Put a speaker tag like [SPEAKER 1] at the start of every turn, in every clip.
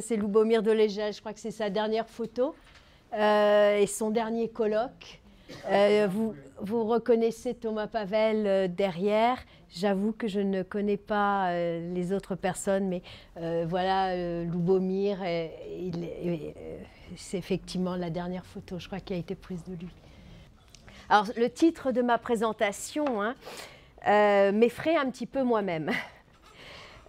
[SPEAKER 1] c'est Loubomir de Léger, je crois que c'est sa dernière photo euh, et son dernier colloque. Euh, vous, reconnaissez Thomas Pavel euh, derrière. J'avoue que je ne connais pas les autres personnes, mais voilà, Loubomir, c'est effectivement la dernière photo, je crois, qui a été prise de lui. Alors, le titre de ma présentation hein, m'effraie un petit peu moi-même.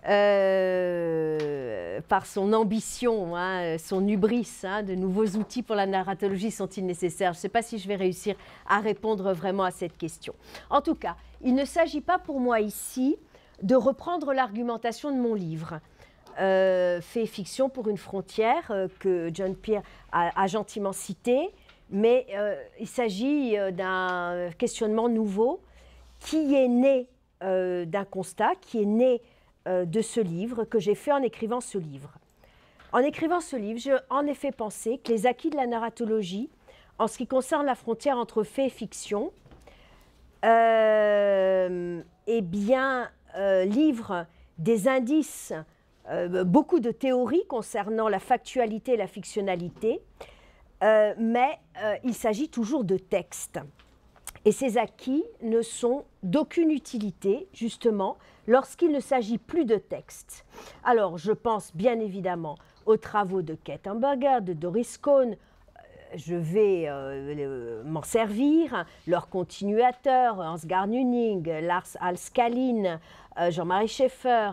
[SPEAKER 1] Euh, par son ambition, hein, son hubris. Hein, de nouveaux outils pour la narratologie sont-ils nécessaires Je ne sais pas si je vais réussir à répondre vraiment à cette question. En tout cas, il ne s'agit pas pour moi ici de reprendre l'argumentation de mon livre. Euh, fait fiction pour une frontière euh, que John Pierre a gentiment cité, mais il s'agit d'un questionnement nouveau qui est né d'un constat, qui est né euh, de ce livre, que j'ai fait en écrivant ce livre. En écrivant ce livre, j'ai en effet pensé que les acquis de la narratologie, en ce qui concerne la frontière entre fait et fiction, euh, eh bien, euh, des indices, euh, beaucoup de théories concernant la factualité et la fictionnalité, mais il s'agit toujours de textes. Et ces acquis ne sont d'aucune utilité, justement, lorsqu'il ne s'agit plus de textes. Alors, je pense bien évidemment aux travaux de Kate Hamburger, de Doris Cohn, euh, je vais euh, m'en servir, leurs continuateurs, Hans Garnuning, Lars Alskalin, euh, Jean-Marie Schaeffer,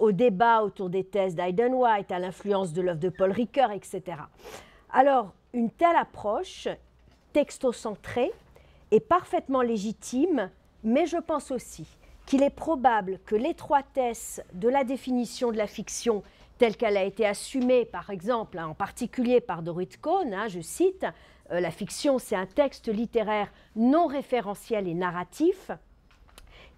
[SPEAKER 1] au débat autour des thèses d'Aiden White, à l'influence de l'œuvre de Paul Ricoeur, etc. Alors, une telle approche textocentrée est parfaitement légitime, mais je pense aussi qu'il est probable que l'étroitesse de la définition de la fiction telle qu'elle a été assumée, par exemple, hein, en particulier par Dorit Cohn, hein, je cite, euh, La fiction, c'est un texte littéraire non référentiel et narratif,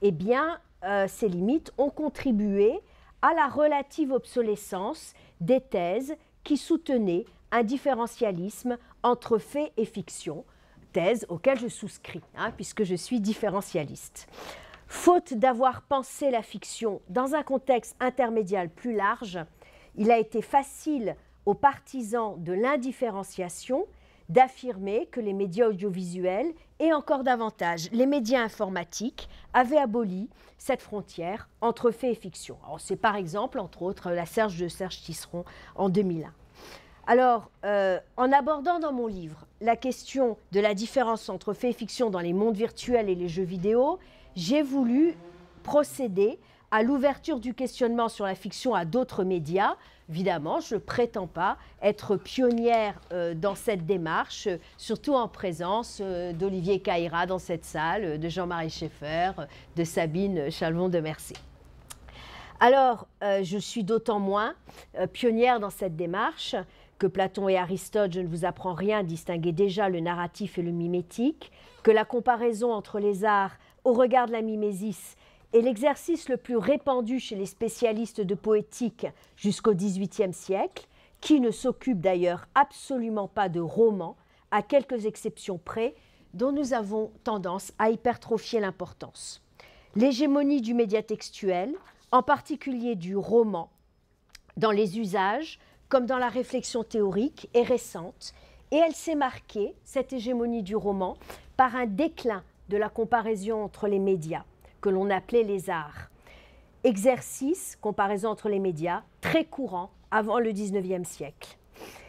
[SPEAKER 1] eh bien, ces euh, limites ont contribué à la relative obsolescence des thèses qui soutenaient un différentialisme entre fait et fiction, thèse auquel je souscris, hein, puisque je suis différentialiste. Faute d'avoir pensé la fiction dans un contexte intermédial plus large, il a été facile aux partisans de l'indifférenciation d'affirmer que les médias audiovisuels et encore davantage les médias informatiques avaient aboli cette frontière entre fait et fiction. C'est par exemple, entre autres, la Serge de Serge Tisseron en 2001. Alors, euh, en abordant dans mon livre la question de la différence entre fait et fiction dans les mondes virtuels et les jeux vidéo, j'ai voulu procéder à l'ouverture du questionnement sur la fiction à d'autres médias. Évidemment, je ne prétends pas être pionnière euh, dans cette démarche, euh, surtout en présence euh, d'Olivier Caïra dans cette salle, de Jean-Marie Schaeffer, de Sabine Chalvon de Mercier. Alors, je suis d'autant moins pionnière dans cette démarche que Platon et Aristote, je ne vous apprends rien, distinguaient déjà le narratif et le mimétique, que la comparaison entre les arts au regard de la mimésis est l'exercice le plus répandu chez les spécialistes de poétique jusqu'au XVIIIe siècle, qui ne s'occupe d'ailleurs absolument pas de roman, à quelques exceptions près, dont nous avons tendance à hypertrophier l'importance. L'hégémonie du média textuel, en particulier du roman, dans les usages comme dans la réflexion théorique, est récente et elle s'est marquée, cette hégémonie du roman, par un déclin de la comparaison entre les médias, que l'on appelait les arts. Exercice, comparaison entre les médias, très courant avant le 19e siècle.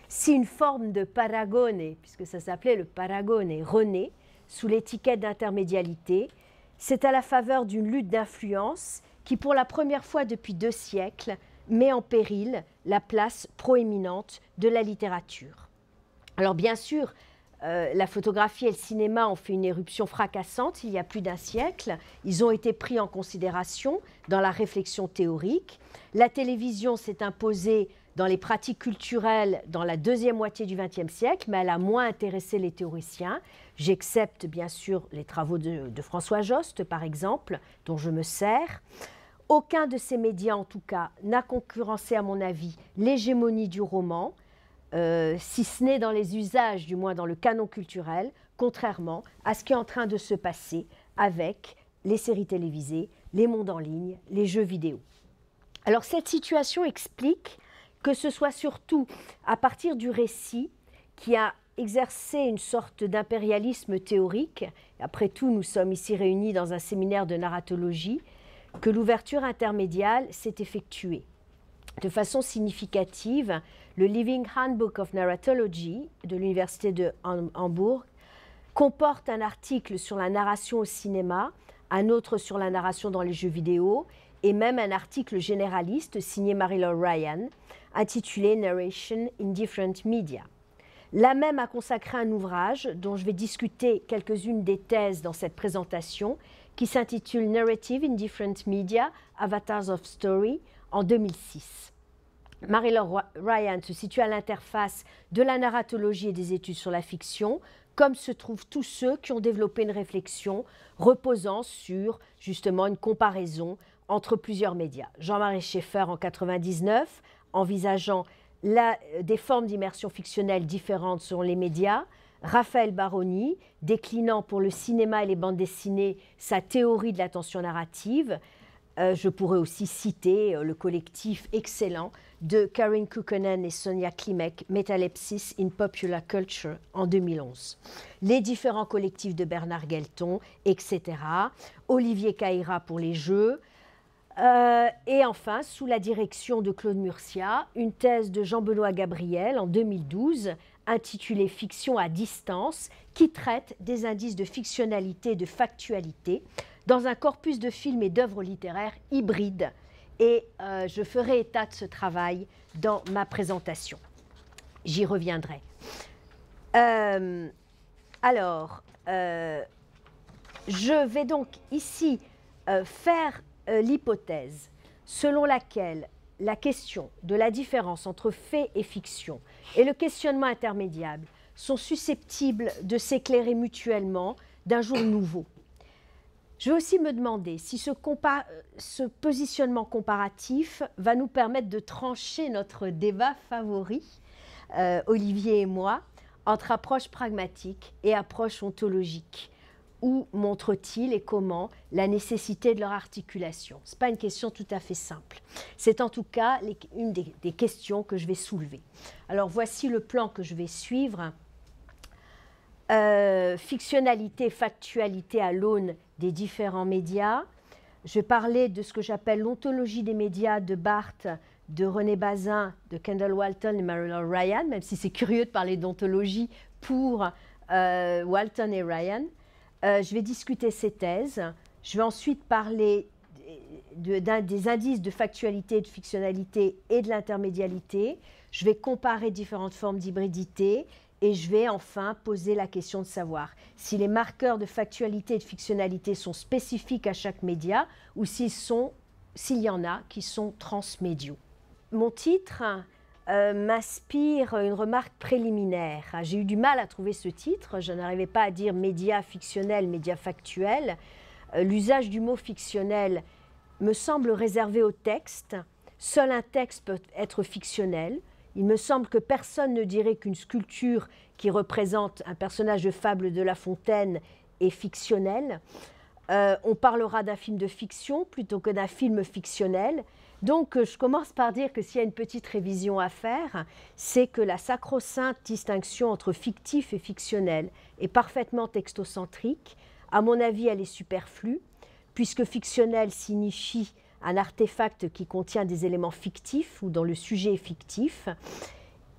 [SPEAKER 1] Si une forme de paragone, puisque ça s'appelait le paragone, renaît sous l'étiquette d'intermédialité, c'est à la faveur d'une lutte d'influence qui, pour la première fois depuis deux siècles, met en péril la place proéminente de la littérature. Alors bien sûr, euh, la photographie et le cinéma ont fait une éruption fracassante il y a plus d'un siècle. Ils ont été pris en considération dans la réflexion théorique. La télévision s'est imposée dans les pratiques culturelles dans la deuxième moitié du XXe siècle, mais elle a moins intéressé les théoriciens. J'accepte bien sûr les travaux de, François Jost, par exemple, dont je me sers. Aucun de ces médias, en tout cas, n'a concurrencé, à mon avis, l'hégémonie du roman, euh, si ce n'est dans les usages, du moins dans le canon culturel, contrairement à ce qui est en train de se passer avec les séries télévisées, les mondes en ligne, les jeux vidéo. Alors cette situation explique que ce soit surtout à partir du récit qui a exercé une sorte d'impérialisme théorique, après tout nous sommes ici réunis dans un séminaire de narratologie, que l'ouverture intermédiale s'est effectuée de façon significative le Living Handbook of Narratology de l'Université de Hambourg comporte un article sur la narration au cinéma, un autre sur la narration dans les jeux vidéo et même un article généraliste signé Marie-Laure Ryan intitulé Narration in Different Media. La même a consacré un ouvrage dont je vais discuter quelques-unes des thèses dans cette présentation qui s'intitule Narrative in Different Media, Avatars of Story, en 2006. Marie-Laure Ryan se situe à l'interface de la narratologie et des études sur la fiction, comme se trouvent tous ceux qui ont développé une réflexion reposant sur justement une comparaison entre plusieurs médias. Jean-Marie Schaeffer en 1999, envisageant euh, des formes d'immersion fictionnelle différentes selon les médias, Raphaël Baroni déclinant pour le cinéma et les bandes dessinées sa théorie de l'attention narrative, euh, je pourrais aussi citer euh, le collectif excellent de Karin Kukkonen et Sonia Klimek, Metalepsis in Popular Culture en 2011. Les différents collectifs de Bernard Gelton, etc. Olivier Caïra pour les Jeux. Euh, et enfin, sous la direction de Claude Murcia, une thèse de Jean-Benoît Gabriel en 2012 intitulée Fiction à distance, qui traite des indices de fictionnalité et de factualité dans un corpus de films et d'œuvres littéraires hybrides. Et euh, je ferai état de ce travail dans ma présentation. J'y reviendrai. Euh, alors, euh, je vais donc ici faire l'hypothèse selon laquelle la question de la différence entre fait et fiction et le questionnement intermédiable sont susceptibles de s'éclairer mutuellement d'un jour nouveau. Je vais aussi me demander si euh, ce, positionnement comparatif va nous permettre de trancher notre débat favori, euh, Olivier et moi, entre approche pragmatique et approche ontologique. Où montre-t-il et comment la nécessité de leur articulation Ce n'est pas une question tout à fait simple. C'est en tout cas une des, des questions que je vais soulever. Alors voici le plan que je vais suivre. Euh, fictionnalité, factualité à l'aune des différents médias. Je vais parlais de ce que j'appelle l'ontologie des médias de Barthes, de René Bazin, de Kendall Walton et Marilyn Ryan, même si c'est curieux de parler d'ontologie pour euh, Walton et Ryan. Euh, je vais discuter ces thèses. Je vais ensuite parler des indices de factualité, de fictionnalité et de l'intermédialité. Je vais comparer différentes formes d'hybridité et je vais enfin poser la question de savoir si les marqueurs de factualité et de fictionnalité sont spécifiques à chaque média ou s'il y en a, qui sont transmédiaux. Mon titre euh, m'inspire une remarque préliminaire. J'ai eu du mal à trouver ce titre, je n'arrivais pas à dire média fictionnel, média factuel. Euh, l'usage du mot fictionnel me semble réservé au texte. Seul un texte peut être fictionnel. Il me semble que personne ne dirait qu'une sculpture qui représente un personnage de fable de La Fontaine est fictionnelle. Euh, on parlera d'un film de fiction plutôt que d'un film fictionnel. Donc euh, je commence par dire que s'il y a une petite révision à faire, c'est que la sacro-sainte distinction entre fictif et fictionnel est parfaitement textocentrique. À mon avis, elle est superflue, puisque fictionnel signifie un artefact qui contient des éléments fictifs ou dans le sujet fictif.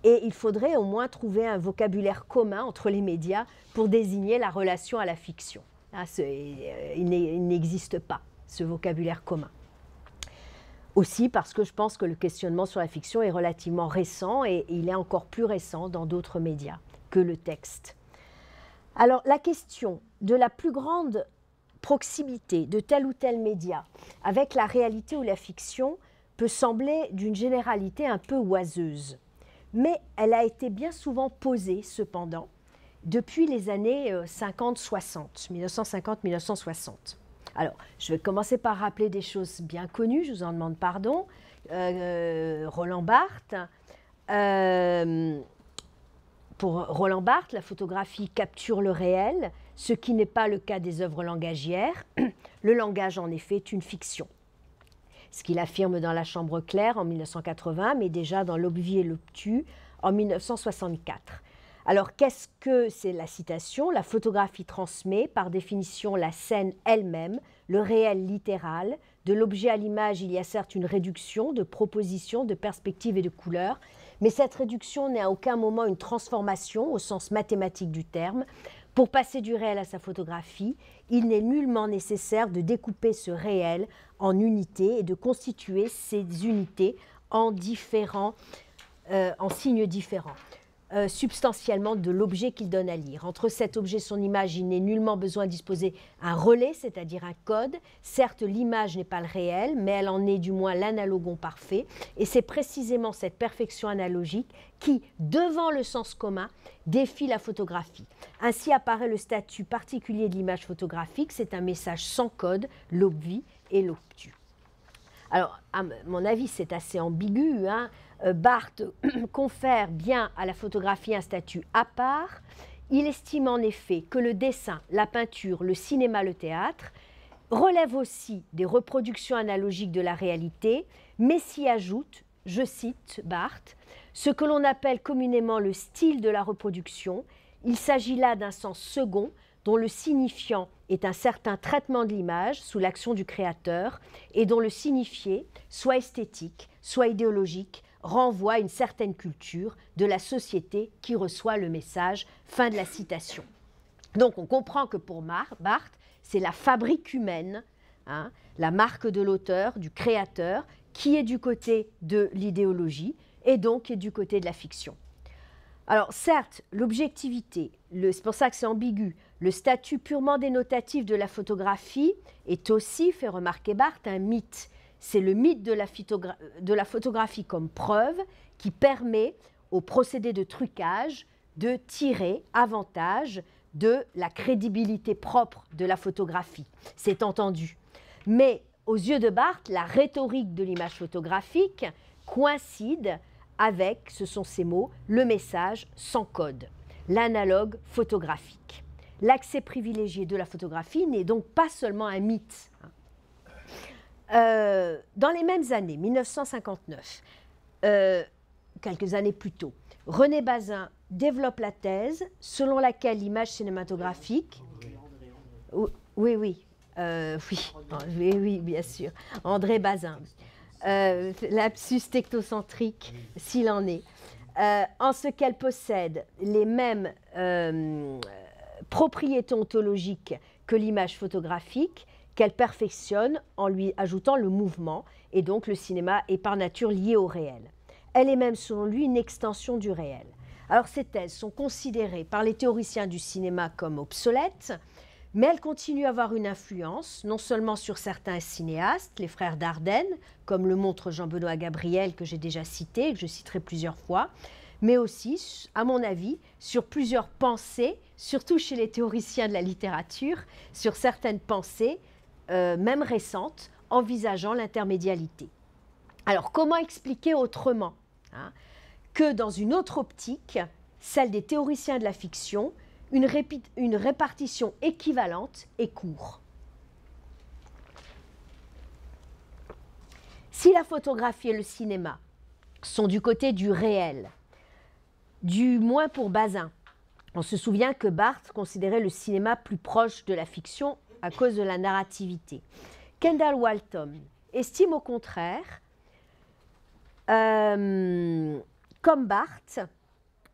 [SPEAKER 1] Et il faudrait au moins trouver un vocabulaire commun entre les médias pour désigner la relation à la fiction. Ah, euh, il n'existe pas ce vocabulaire commun. Aussi parce que je pense que le questionnement sur la fiction est relativement récent et il est encore plus récent dans d'autres médias que le texte. Alors la question de la plus grande proximité de tel ou tel média avec la réalité ou la fiction peut sembler d'une généralité un peu oiseuse. Mais elle a été bien souvent posée, cependant, depuis les années 50-60, euh, 1950-1960. Alors, je vais commencer par rappeler des choses bien connues, je vous en demande pardon. Euh, euh, Roland Barthes. pour Roland Barthes, la photographie capture le réel, ce qui n'est pas le cas des œuvres langagières. Le langage, en effet, est une fiction. Ce qu'il affirme dans La Chambre claire en 1980, mais déjà dans L'Obvi et l'Obtus en 1964. Alors, qu'est-ce que c'est la citation La photographie transmet, par définition, la scène elle-même, le réel littéral. De l'objet à l'image, il y a certes une réduction de propositions, de perspectives et de couleurs, mais cette réduction n'est à aucun moment une transformation au sens mathématique du terme. Pour passer du réel à sa photographie, il n'est nullement nécessaire de découper ce réel en unités et de constituer ces unités en différents, euh, en signes différents. Euh, substantiellement de l'objet qu'il donne à lire. Entre cet objet et son image, il n'est nullement besoin de disposer un relais, c'est-à-dire un code. Certes, l'image n'est pas le réel, mais elle en est du moins l'analogon parfait. Et c'est précisément cette perfection analogique qui, devant le sens commun, défie la photographie. Ainsi apparaît le statut particulier de l'image photographique. C'est un message sans code, l'obvi et l'obtus. Alors, à mon avis, c'est assez ambigu. Hein euh, Barthes confère bien à la photographie un statut à part. Il estime en effet que le dessin, la peinture, le cinéma, le théâtre relèvent aussi des reproductions analogiques de la réalité, mais s'y ajoute, je cite Barthes, ce que l'on appelle communément le style de la reproduction. Il s'agit là d'un sens second dont le signifiant est un certain traitement de l'image sous l'action du créateur et dont le signifié, soit esthétique, soit idéologique, renvoie à une certaine culture de la société qui reçoit le message. Fin de la citation. Donc on comprend que pour Barthes, c'est la fabrique humaine, hein, la marque de l'auteur, du créateur, qui est du côté de l'idéologie et donc est du côté de la fiction. Alors certes, l'objectivité, c'est pour ça que c'est ambigu, le statut purement dénotatif de la photographie est aussi, fait remarquer Barthes, un mythe. C'est le mythe de la, photographie comme preuve qui permet au procédé de trucage de tirer avantage de la crédibilité propre de la photographie. C'est entendu. Mais aux yeux de Barthes, la rhétorique de l'image photographique coïncide avec, ce sont ces mots, le message sans code, l'analogue photographique. L'accès privilégié de la photographie n'est donc pas seulement un mythe. Hein. Euh, dans les mêmes années, 1959, euh, quelques années plus tôt, René Bazin développe la thèse selon laquelle l'image cinématographique... Oui, euh, oui, oui, oui, bien sûr. André Bazin, lapsus technocentrique, s'il en est. en ce qu'elle possède les mêmes propriétés ontologiques que l'image photographique, qu'elle perfectionne en lui ajoutant le mouvement, et donc le cinéma est par nature lié au réel. Elle est même, selon lui, une extension du réel. Alors ces thèses sont considérées par les théoriciens du cinéma comme obsolètes, mais elles continuent à avoir une influence, non seulement sur certains cinéastes, les frères Dardenne, comme le montre Jean-Benoît Gabriel que j'ai déjà cité que je citerai plusieurs fois, mais aussi, à mon avis, sur plusieurs pensées, surtout chez les théoriciens de la littérature, sur certaines pensées euh, même récente, envisageant l'intermédialité. Alors comment expliquer autrement hein, que dans une autre optique, celle des théoriciens de la fiction, une, une répartition équivalente est court Si la photographie et le cinéma sont du côté du réel, du moins pour Bazin, on se souvient que Barthes considérait le cinéma plus proche de la fiction à cause de la narrativité. Kendall Walton estime au contraire, euh, comme Barthes,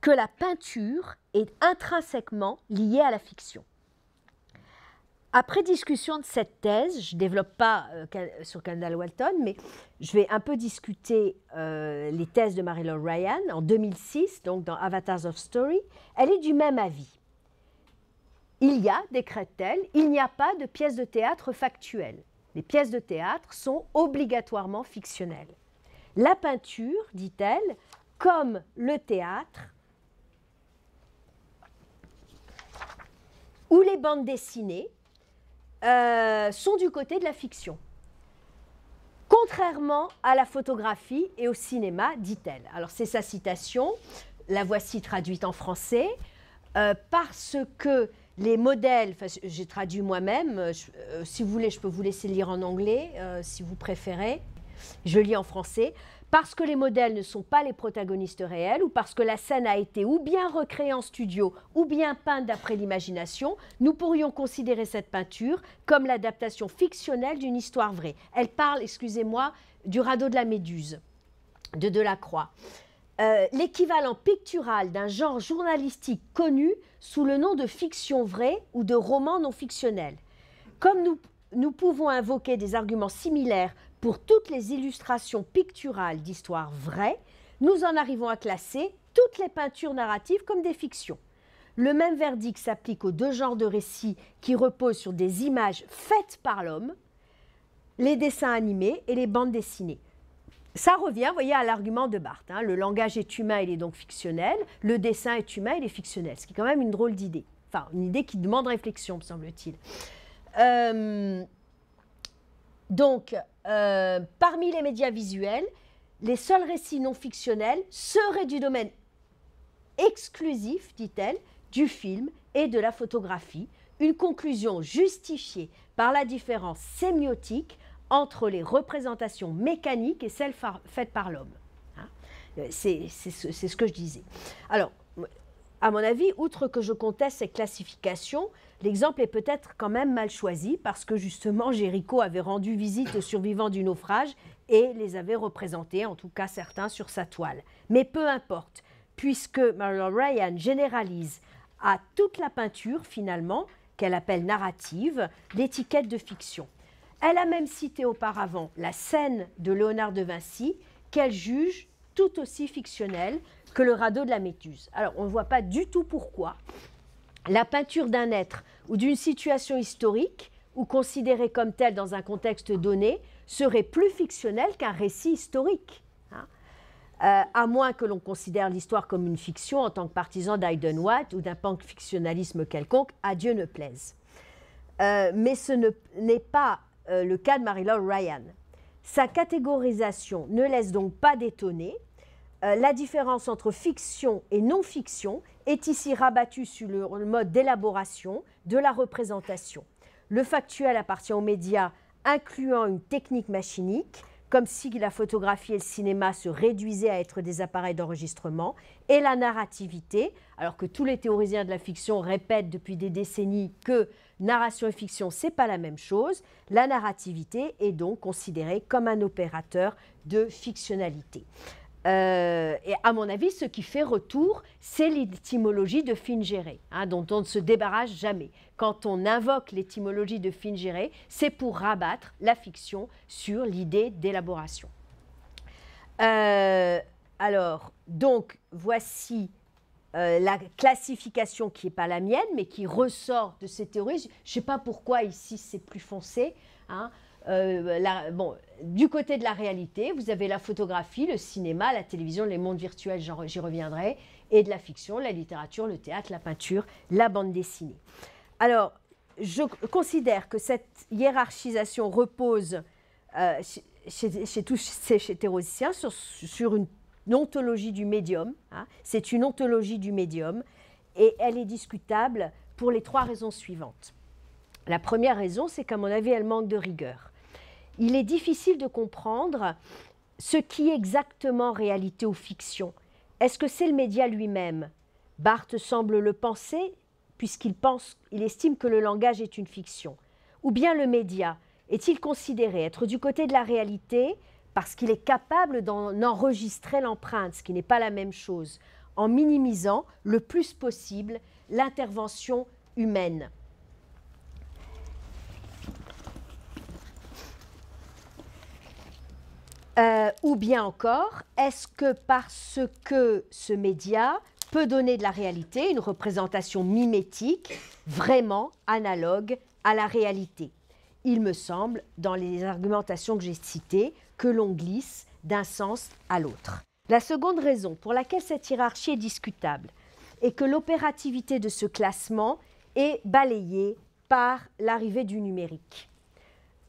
[SPEAKER 1] que la peinture est intrinsèquement liée à la fiction. Après discussion de cette thèse, je ne développe pas euh, sur Kendall Walton, mais je vais un peu discuter euh, les thèses de Marilyn Ryan en 2006, donc dans Avatars of Story. Elle est du même avis. Il y a, décrète-t-elle, il n'y a pas de pièces de théâtre factuelles. Les pièces de théâtre sont obligatoirement fictionnelles. La peinture, dit-elle, comme le théâtre ou les bandes dessinées, euh, sont du côté de la fiction. Contrairement à la photographie et au cinéma, dit-elle. Alors c'est sa citation, la voici traduite en français, euh, parce que les modèles, j'ai traduit moi-même, euh, euh, si vous voulez, je peux vous laisser lire en anglais, euh, si vous préférez. Je lis en français. Parce que les modèles ne sont pas les protagonistes réels ou parce que la scène a été ou bien recréée en studio ou bien peinte d'après l'imagination, nous pourrions considérer cette peinture comme l'adaptation fictionnelle d'une histoire vraie. Elle parle, excusez-moi, du radeau de la Méduse de Delacroix. Euh, l'équivalent pictural d'un genre journalistique connu sous le nom de fiction vraie ou de roman non fictionnel. Comme nous, nous pouvons invoquer des arguments similaires pour toutes les illustrations picturales d'histoires vraies, nous en arrivons à classer toutes les peintures narratives comme des fictions. Le même verdict s'applique aux deux genres de récits qui reposent sur des images faites par l'homme, les dessins animés et les bandes dessinées. Ça revient, voyez, à l'argument de Barthes. Hein. Le langage est humain, il est donc fictionnel. Le dessin est humain, il est fictionnel. Ce qui est quand même une drôle d'idée. Enfin, une idée qui demande réflexion, me semble-t-il. Euh, donc, euh, parmi les médias visuels, les seuls récits non fictionnels seraient du domaine exclusif, dit-elle, du film et de la photographie. Une conclusion justifiée par la différence sémiotique entre les représentations mécaniques et celles faites par l'homme. Hein. Euh, c'est ce, que je disais. Alors, à mon avis, outre que je conteste cette classification, l'exemple est peut-être quand même mal choisi parce que justement Géricault avait rendu visite aux survivants du naufrage et les avait représentés, en tout cas certains, sur sa toile. Mais peu importe, puisque Marilyn Ryan généralise à toute la peinture finalement, qu'elle appelle narrative, l'étiquette de fiction. Elle a même cité auparavant la scène de Léonard de Vinci, qu'elle juge tout aussi fictionnelle que le radeau de la Métuse. Alors, on ne voit pas du tout pourquoi la peinture d'un être ou d'une situation historique, ou considérée comme telle dans un contexte donné, serait plus fictionnelle qu'un récit historique. Hein. Euh, à moins que l'on considère l'histoire comme une fiction en tant que partisan d'Aiden White ou d'un fictionnalisme quelconque, à Dieu ne plaise. Euh, mais ce n'est pas euh, le cas de Marilyn Ryan. Sa catégorisation ne laisse donc pas d'étonner. Euh, la différence entre fiction et non-fiction est ici rabattue sur le, mode d'élaboration de la représentation. Le factuel appartient aux médias incluant une technique machinique, comme si la photographie et le cinéma se réduisaient à être des appareils d'enregistrement, et la narrativité, alors que tous les théoriciens de la fiction répètent depuis des décennies que Narration et fiction, c'est pas la même chose. La narrativité est donc considérée comme un opérateur de fictionnalité. Euh, et à mon avis, ce qui fait retour, c'est l'étymologie de fingere, hein, dont on ne se débarrasse jamais. Quand on invoque l'étymologie de fingere, c'est pour rabattre la fiction sur l'idée d'élaboration. Euh, alors, donc, voici euh, la classification qui n'est pas la mienne, mais qui ressort de ces théories. Je ne sais pas pourquoi ici c'est plus foncé. Hein. Euh, bon, du côté de la réalité, vous avez la photographie, le cinéma, la télévision, les mondes virtuels, j'y reviendrai, et de la fiction, la littérature, le théâtre, la peinture, la bande dessinée. Alors, je considère que cette hiérarchisation repose euh, chez, tous ces théoriciens sur, sur une ontologie du médium. Hein. c'est une ontologie du médium et elle est discutable pour les trois raisons suivantes. La première raison, c'est qu'à mon avis, elle manque de rigueur. Il est difficile de comprendre ce qui est exactement réalité ou fiction. Est-ce que c'est le média lui-même Barthes semble le penser, puisqu'il pense, il estime que le langage est une fiction. Ou bien le média est-il considéré être du côté de la réalité, parce qu'il est capable d'en enregistrer l'empreinte, ce qui n'est pas la même chose, en minimisant le plus possible l'intervention humaine. Euh, ou bien encore, est-ce que parce que ce média peut donner de la réalité une représentation mimétique vraiment analogue à la réalité Il me semble, dans les argumentations que j'ai citées, que l'on glisse d'un sens à l'autre. La seconde raison pour laquelle cette hiérarchie est discutable est que l'opérativité de ce classement est balayée par l'arrivée du numérique.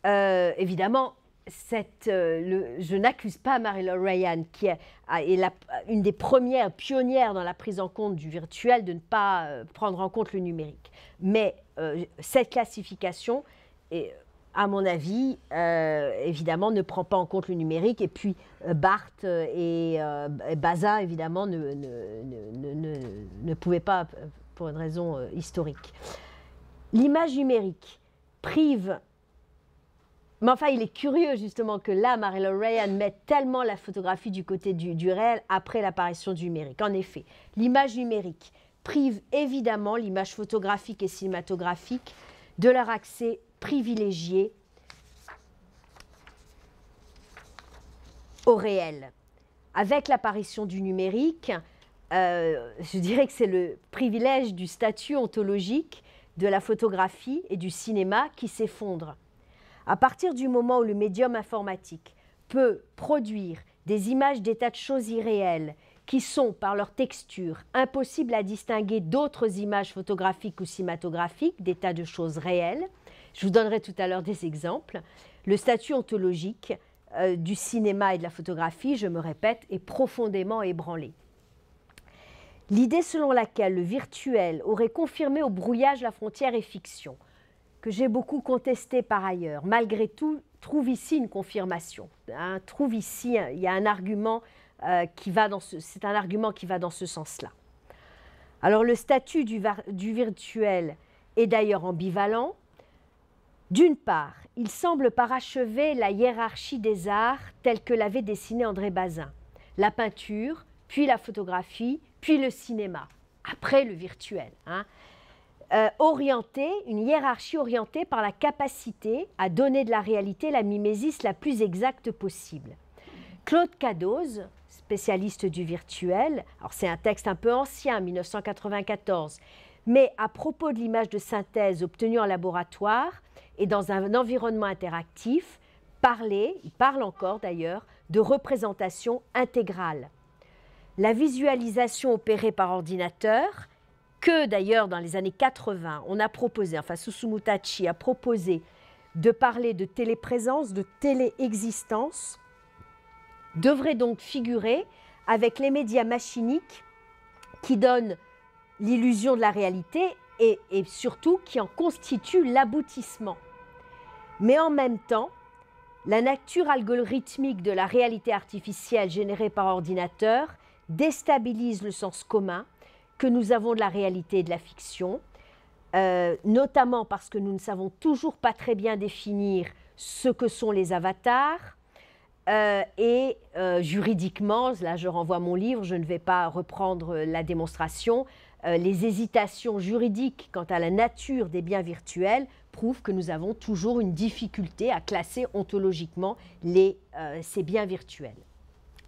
[SPEAKER 1] Euh, évidemment, cette, euh, le, je n'accuse pas marie Ryan, qui est, est une des premières pionnières dans la prise en compte du virtuel, de ne pas euh, prendre en compte le numérique. Mais cette classification est à mon avis, euh, évidemment, ne prend pas en compte le numérique. Et puis, euh, Barthes euh, et, Bazin, Baza, évidemment, ne, ne, ne, pouvaient pas, pour une raison historique. L'image numérique prive... Mais enfin, il est curieux justement que là, Marilyn Ryan mette tellement la photographie du côté du, du réel après l'apparition du numérique. En effet, l'image numérique prive évidemment l'image photographique et cinématographique de leur accès privilégié au réel. Avec l'apparition du numérique, euh, je dirais que c'est le privilège du statut ontologique de la photographie et du cinéma qui s'effondre. À partir du moment où le médium informatique peut produire des images d'états de choses irréelles qui sont, par leur texture, impossibles à distinguer d'autres images photographiques ou cinématographiques d'états de choses réelles, je vous donnerai tout à l'heure des exemples. Le statut ontologique euh, du cinéma et de la photographie, je me répète, est profondément ébranlé. L'idée selon laquelle le virtuel aurait confirmé au brouillage la frontière et fiction, que j'ai beaucoup contesté par ailleurs, malgré tout, trouve ici une confirmation. Hein. trouve ici, il y a un argument euh, qui va dans ce, c'est un argument qui va dans ce sens-là. Alors le statut du virtuel est d'ailleurs ambivalent. D'une part, il semble parachever la hiérarchie des arts telle que l'avait dessinée André Bazin. La peinture, puis la photographie, puis le cinéma, après le virtuel. Hein. Euh, une hiérarchie orientée par la capacité à donner de la réalité la mimésis la plus exacte possible. Claude Cadoz, spécialiste du virtuel, alors c'est un texte un peu ancien, 1994, mais à propos de l'image de synthèse obtenue en laboratoire, et dans un environnement interactif, parler, il parle encore d'ailleurs, de représentation intégrale. La visualisation opérée par ordinateur, que d'ailleurs dans les années 80, on a proposé, enfin Susumutachi a proposé de parler de téléprésence, de téléexistence, devrait donc figurer avec les médias machiniques qui donnent l'illusion de la réalité et, et surtout qui en constituent l'aboutissement. Mais en même temps, la nature algorithmique de la réalité artificielle générée par ordinateur déstabilise le sens commun que nous avons de la réalité et de la fiction, euh, notamment parce que nous ne savons toujours pas très bien définir ce que sont les avatars. Euh, et euh, juridiquement, là je renvoie mon livre, je ne vais pas reprendre la démonstration, les hésitations juridiques quant à la nature des biens virtuels prouve que nous avons toujours une difficulté à classer ontologiquement euh, ces biens virtuels.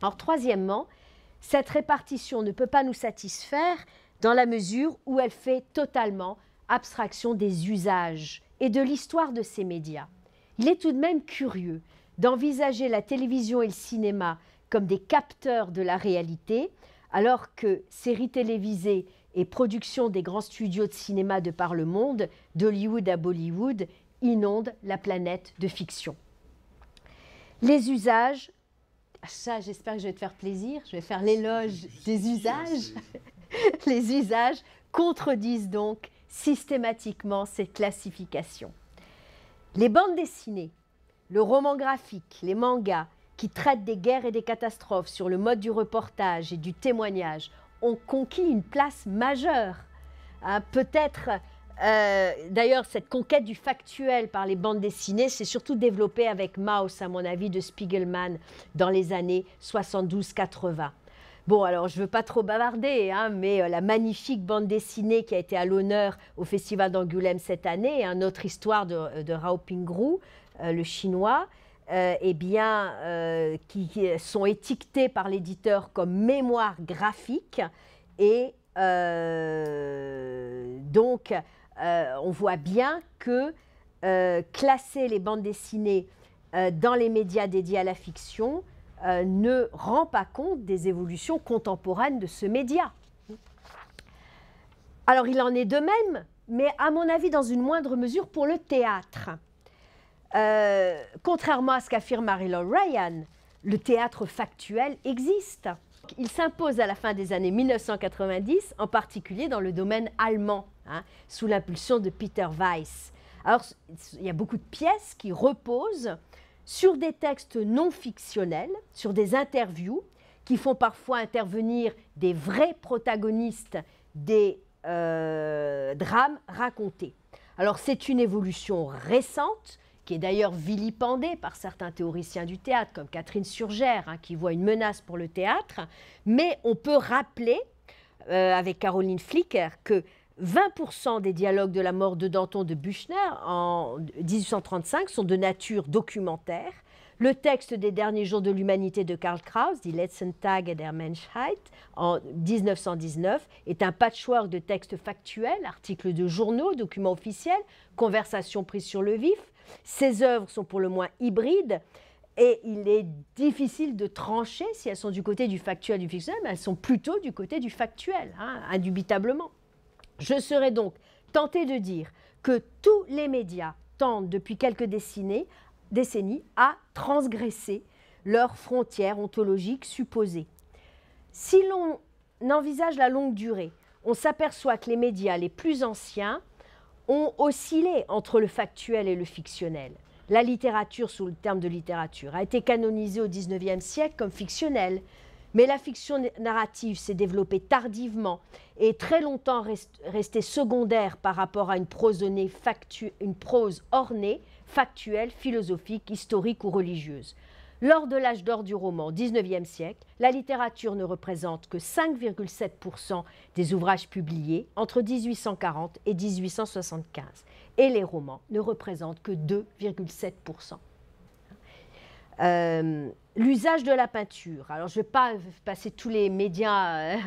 [SPEAKER 1] Or troisièmement, cette répartition ne peut pas nous satisfaire dans la mesure où elle fait totalement abstraction des usages et de l'histoire de ces médias. Il est tout de même curieux d'envisager la télévision et le cinéma comme des capteurs de la réalité, alors que séries télévisées et production des grands studios de cinéma de par le monde, d'Hollywood à Bollywood, inondent la planète de fiction. Les usages, ça j'espère que je vais te faire plaisir, je vais faire l'éloge des usages. Les usages contredisent donc systématiquement ces classifications. Les bandes dessinées, le roman graphique, les mangas, qui traitent des guerres et des catastrophes sur le mode du reportage et du témoignage, ont conquis une place majeure. Hein, peut-être, euh, d'ailleurs, cette conquête du factuel par les bandes dessinées s'est surtout développée avec Maus, à mon avis, de Spiegelman dans les années 72-80. Bon, alors je ne veux pas trop bavarder, hein, mais euh, la magnifique bande dessinée qui a été à l'honneur au Festival d'Angoulême cette année, une hein, autre histoire de, euh, de Rao Pingrou, le chinois, euh, eh bien, euh, qui sont étiquetés par l'éditeur comme mémoire graphique. Et euh, donc, on voit bien que classer les bandes dessinées dans les médias dédiés à la fiction ne rend pas compte des évolutions contemporaines de ce média. Alors, il en est de même, mais à mon avis, dans une moindre mesure pour le théâtre. Euh, contrairement à ce qu'affirme Marilyn Ryan, le théâtre factuel existe. Il s'impose à la fin des années 1990, en particulier dans le domaine allemand, hein, sous l'impulsion de Peter Weiss. Alors, il y a beaucoup de pièces qui reposent sur des textes non fictionnels, sur des interviews qui font parfois intervenir des vrais protagonistes des euh, drames racontés. Alors, c'est une évolution récente qui est d'ailleurs vilipendée par certains théoriciens du théâtre, comme Catherine Surgère, hein, qui voit une menace pour le théâtre. Mais on peut rappeler, euh, avec Caroline Flicker, que 20% des dialogues de la mort de Danton de Büchner en 1835 sont de nature documentaire. Le texte des derniers jours de l'humanité de Karl Kraus, Die letzten Tage der Menschheit, en 1919, est un patchwork de textes factuels, articles de journaux, documents officiels, conversations prises sur le vif, ces œuvres sont pour le moins hybrides et il est difficile de trancher si elles sont du côté du factuel du fictionnel, mais elles sont plutôt du côté du factuel, hein, indubitablement. Je serais donc tenté de dire que tous les médias tentent depuis quelques décennies, décennies à transgresser leurs frontières ontologiques supposées. Si l'on envisage la longue durée, on s'aperçoit que les médias les plus anciens ont oscillé entre le factuel et le fictionnel. La littérature, sous le terme de littérature, a été canonisée au XIXe siècle comme fictionnelle, mais la fiction narrative s'est développée tardivement et très longtemps restée secondaire par rapport à une prose, une prose ornée, factuelle, philosophique, historique ou religieuse. Lors de l'âge d'or du roman, 19e siècle, la littérature ne représente que 5,7% des ouvrages publiés entre 1840 et 1875, et les romans ne représentent que 2,7%. Euh, l'usage de la peinture. Alors, je ne vais pas passer tous les médias euh,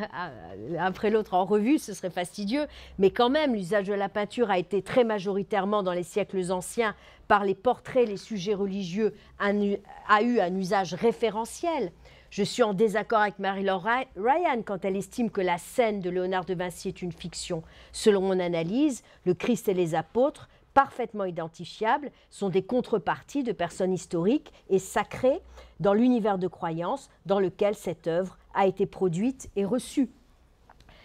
[SPEAKER 1] après l'autre en revue, ce serait fastidieux, mais quand même, l'usage de la peinture a été très majoritairement dans les siècles anciens par les portraits, les sujets religieux, a eu un usage référentiel. Je suis en désaccord avec Marie-Laure Ryan quand elle estime que la scène de Léonard de Vinci est une fiction. Selon mon analyse, le Christ et les apôtres parfaitement identifiables sont des contreparties de personnes historiques et sacrées dans l'univers de croyance dans lequel cette œuvre a été produite et reçue.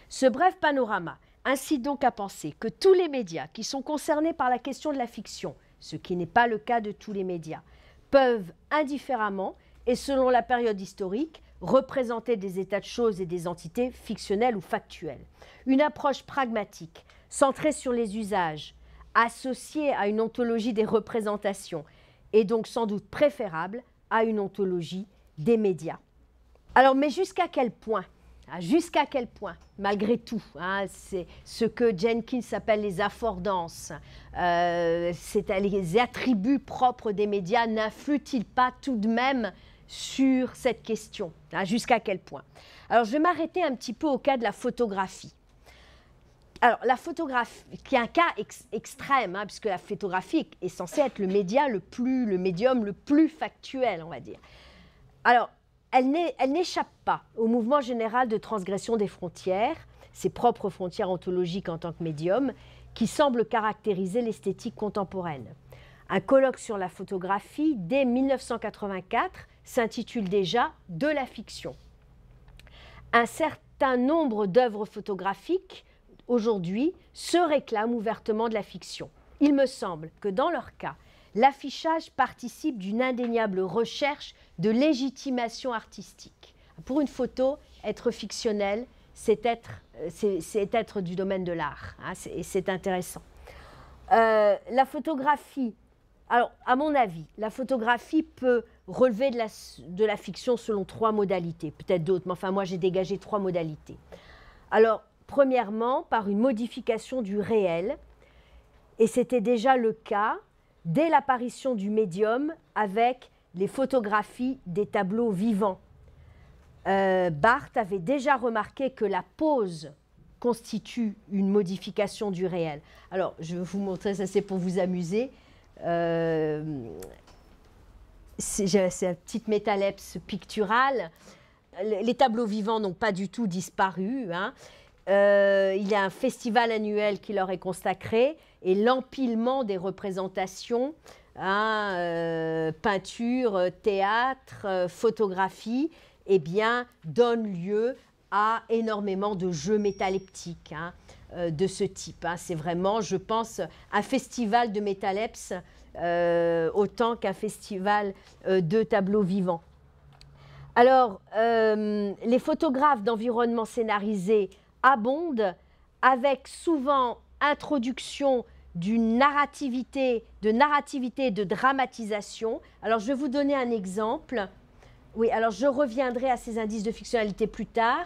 [SPEAKER 1] Ce bref panorama incite donc à penser que tous les médias qui sont concernés par la question de la fiction, ce qui n'est pas le cas de tous les médias, peuvent indifféremment et selon la période historique représenter des états de choses et des entités fictionnelles ou factuelles. Une approche pragmatique, centrée sur les usages, associée à une ontologie des représentations et donc sans doute préférable à une ontologie des médias. Alors, mais jusqu'à quel point hein, Jusqu'à quel point, malgré tout, hein, c'est ce que Jenkins appelle les affordances, euh, C'est-à-dire les attributs propres des médias, n'influent-ils pas tout de même sur cette question hein, Jusqu'à quel point Alors, je vais m'arrêter un petit peu au cas de la photographie. Alors, la photographie, qui est un cas extrême, hein, puisque la photographie est censée être le média le plus, le médium le plus factuel, on va dire. Alors, elle n'échappe pas au mouvement général de transgression des frontières, ses propres frontières ontologiques en tant que médium, qui semble caractériser l'esthétique contemporaine. Un colloque sur la photographie, dès 1984, s'intitule déjà De la fiction. Un certain nombre d'œuvres photographiques aujourd'hui, se réclament ouvertement de la fiction. Il me semble que dans leur cas, l'affichage participe d'une indéniable recherche de légitimation artistique. Pour une photo, être fictionnel, c'est être, euh, c'est, être du domaine de l'art, hein, et c'est intéressant. Euh, la photographie, alors à mon avis, la photographie peut relever de la, de la fiction selon trois modalités, peut-être d'autres, mais enfin moi j'ai dégagé trois modalités. Alors Premièrement, par une modification du réel, et c'était déjà le cas dès l'apparition du médium avec les photographies des tableaux vivants. Euh, Barthes avait déjà remarqué que la pose constitue une modification du réel. Alors, je vais vous montrer, ça c'est pour vous amuser. Euh, c'est une petite métalepse picturale. Les tableaux vivants n'ont pas du tout disparu. Hein. Euh, il y a un festival annuel qui leur est consacré et l'empilement des représentations hein, euh, peinture, théâtre, euh, photographie, eh bien, donne lieu à énormément de jeux métaleptiques hein, de ce type. Hein. C'est vraiment, je pense, un festival de métaleps autant qu'un festival de tableaux vivants. Alors, les photographes d'environnement scénarisé abonde, avec souvent introduction d'une narrativité, de narrativité, de dramatisation. Alors, je vais vous donner un exemple. Oui, alors je reviendrai à ces indices de fictionnalité plus tard.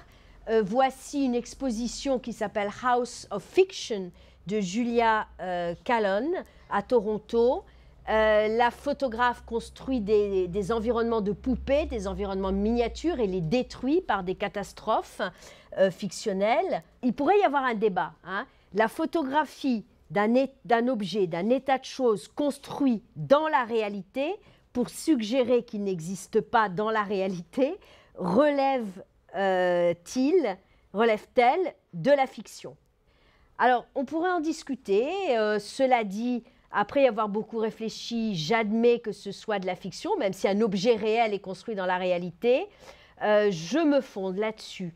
[SPEAKER 1] Euh, voici une exposition qui s'appelle House of Fiction de Julia euh, Callon à Toronto. Euh, la photographe construit des, environnements de poupées, des environnements miniatures et les détruit par des catastrophes euh, fictionnelles. Il pourrait y avoir un débat. Hein. La photographie d'un objet, d'un état de choses construit dans la réalité pour suggérer qu'il n'existe pas dans la réalité relève-t-il, euh, relève-t-elle de la fiction Alors, on pourrait en discuter. cela dit, après y avoir beaucoup réfléchi, j'admets que ce soit de la fiction, même si un objet réel est construit dans la réalité. Euh, je me fonde là-dessus.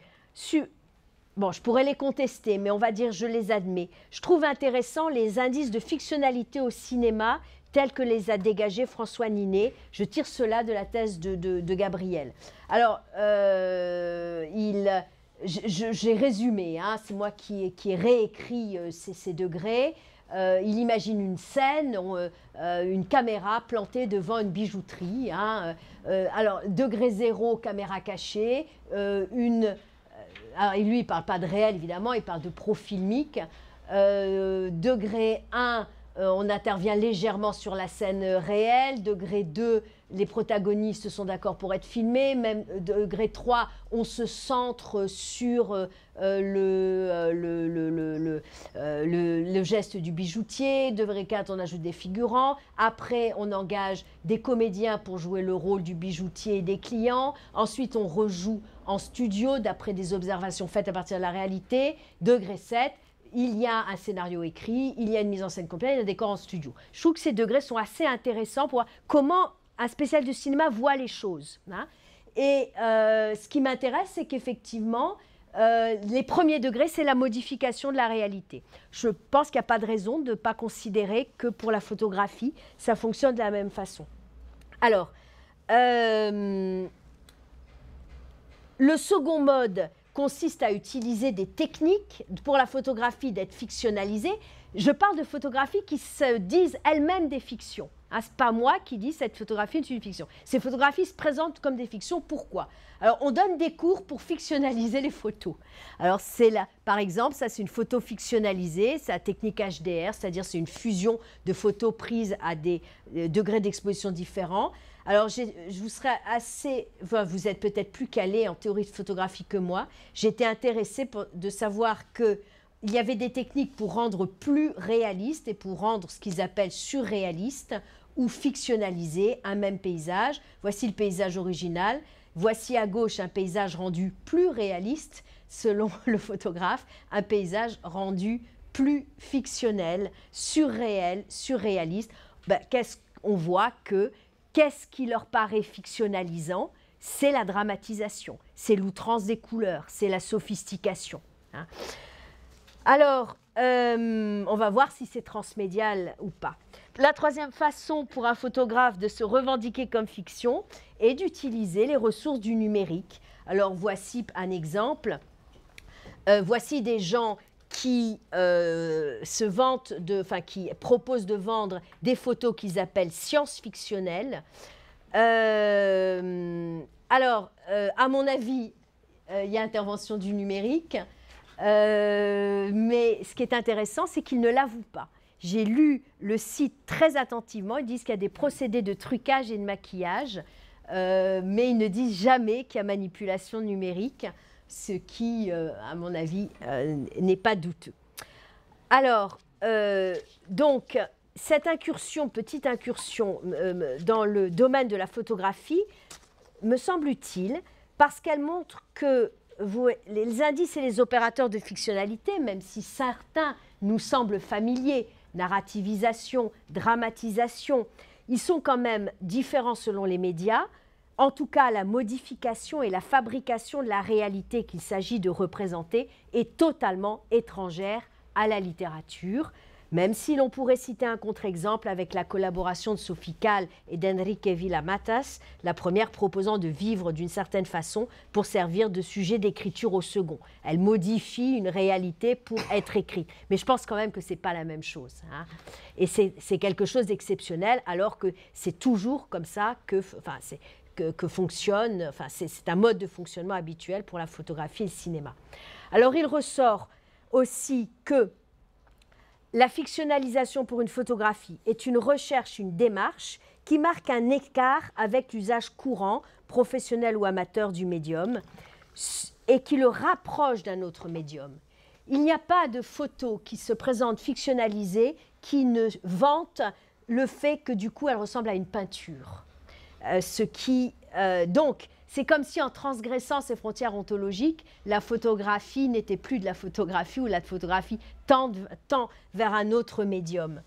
[SPEAKER 1] bon, je pourrais les contester, mais on va dire je les admets. Je trouve intéressant les indices de fictionnalité au cinéma tels que les a dégagés François Ninet. Je tire cela de la thèse de, Gabriel. Alors, euh, j'ai résumé, hein. c'est moi qui, ai réécrit euh, ces degrés. Euh, il imagine une scène, euh, euh, une caméra plantée devant une bijouterie. Hein, alors, degré zéro, caméra cachée, une. lui, il ne parle pas de réel, évidemment, il parle de profilmique. degré 1, on intervient légèrement sur la scène réelle. Degré 2, les protagonistes sont d'accord pour être filmés, même euh, degré euh, 3, on se centre sur le, le, geste du bijoutier, degré 4, on ajoute des figurants, après on engage des comédiens pour jouer le rôle du bijoutier et des clients, ensuite on rejoue en studio d'après des observations faites à partir de la réalité, degré 7, il y a un scénario écrit, il y a une mise en scène complète, il y a des corps en studio. Je trouve que ces degrés sont assez intéressants pour voir comment un spécial du cinéma voit les choses. Hein. Et euh, ce qui m'intéresse, c'est qu'effectivement, euh, les premiers degrés, c'est la modification de la réalité. Je pense qu'il n'y a pas de raison de ne pas considérer que pour la photographie, ça fonctionne de la même façon. Alors, euh, le second mode consiste à utiliser des techniques pour la photographie d'être fictionnalisée. Je parle de photographies qui se disent elles-mêmes des fictions. Ah, Ce n'est pas moi qui dis cette photographie est une fiction. Ces photographies se présentent comme des fictions. Pourquoi Alors, on donne des cours pour fictionnaliser les photos. Alors, c'est là, par exemple, ça c'est une photo fictionnalisée, c'est la technique HDR, c'est-à-dire c'est une fusion de photos prises à des euh, degrés d'exposition différents. Alors, je vous serais assez, vous êtes peut-être plus calé en théorie de photographie que moi. J'étais intéressée de savoir que il y avait des techniques pour rendre plus réaliste et pour rendre ce qu'ils appellent surréaliste ou fictionnaliser un même paysage. Voici le paysage original, voici à gauche un paysage rendu plus réaliste selon le photographe, un paysage rendu plus fictionnel, surréel, surréaliste. Ben, qu'est-ce on voit que qu'est-ce qui leur paraît fictionnalisant C'est la dramatisation, c'est l'outrance des couleurs, c'est la sophistication. Hein. Alors, euh, on va voir si c'est transmédial ou pas. La troisième façon pour un photographe de se revendiquer comme fiction est d'utiliser les ressources du numérique. Alors voici un exemple. Euh, voici des gens qui euh, se enfin qui proposent de vendre des photos qu'ils appellent science-fictionnelles. alors, à mon avis, il y a intervention du numérique. Euh, mais ce qui est intéressant, c'est qu'ils ne l'avouent pas. J'ai lu le site très attentivement. Ils disent qu'il y a des procédés de trucage et de maquillage, euh, mais ils ne disent jamais qu'il y a manipulation numérique, ce qui, euh, à mon avis, n'est pas douteux. Alors, donc, cette incursion, petite incursion dans le domaine de la photographie, me semble utile parce qu'elle montre que les indices et les opérateurs de fictionnalité, même si certains nous semblent familiers, narrativisation, dramatisation, ils sont quand même différents selon les médias. En tout cas, la modification et la fabrication de la réalité qu'il s'agit de représenter est totalement étrangère à la littérature. Même si l'on pourrait citer un contre-exemple avec la collaboration de Sophie Calle et d'Enrique Villamatas, la première proposant de vivre d'une certaine façon pour servir de sujet d'écriture au second. Elle modifie une réalité pour être écrite. Mais je pense quand même que ce n'est pas la même chose. Hein. Et c'est quelque chose d'exceptionnel, alors que c'est toujours comme ça que, enfin, que fonctionne, enfin, c'est un mode de fonctionnement habituel pour la photographie et le cinéma. Alors il ressort aussi que la fictionnalisation pour une photographie est une recherche, une démarche qui marque un écart avec l'usage courant, professionnel ou amateur du médium, et qui le rapproche d'un autre médium. Il n'y a pas de photo qui se présente fictionnalisée qui ne vante le fait que du coup elle ressemble à une peinture. Euh, ce qui, euh, donc, c'est comme si en transgressant ces frontières ontologiques, la photographie n'était plus de la photographie ou la photographie tend, vers un autre médium.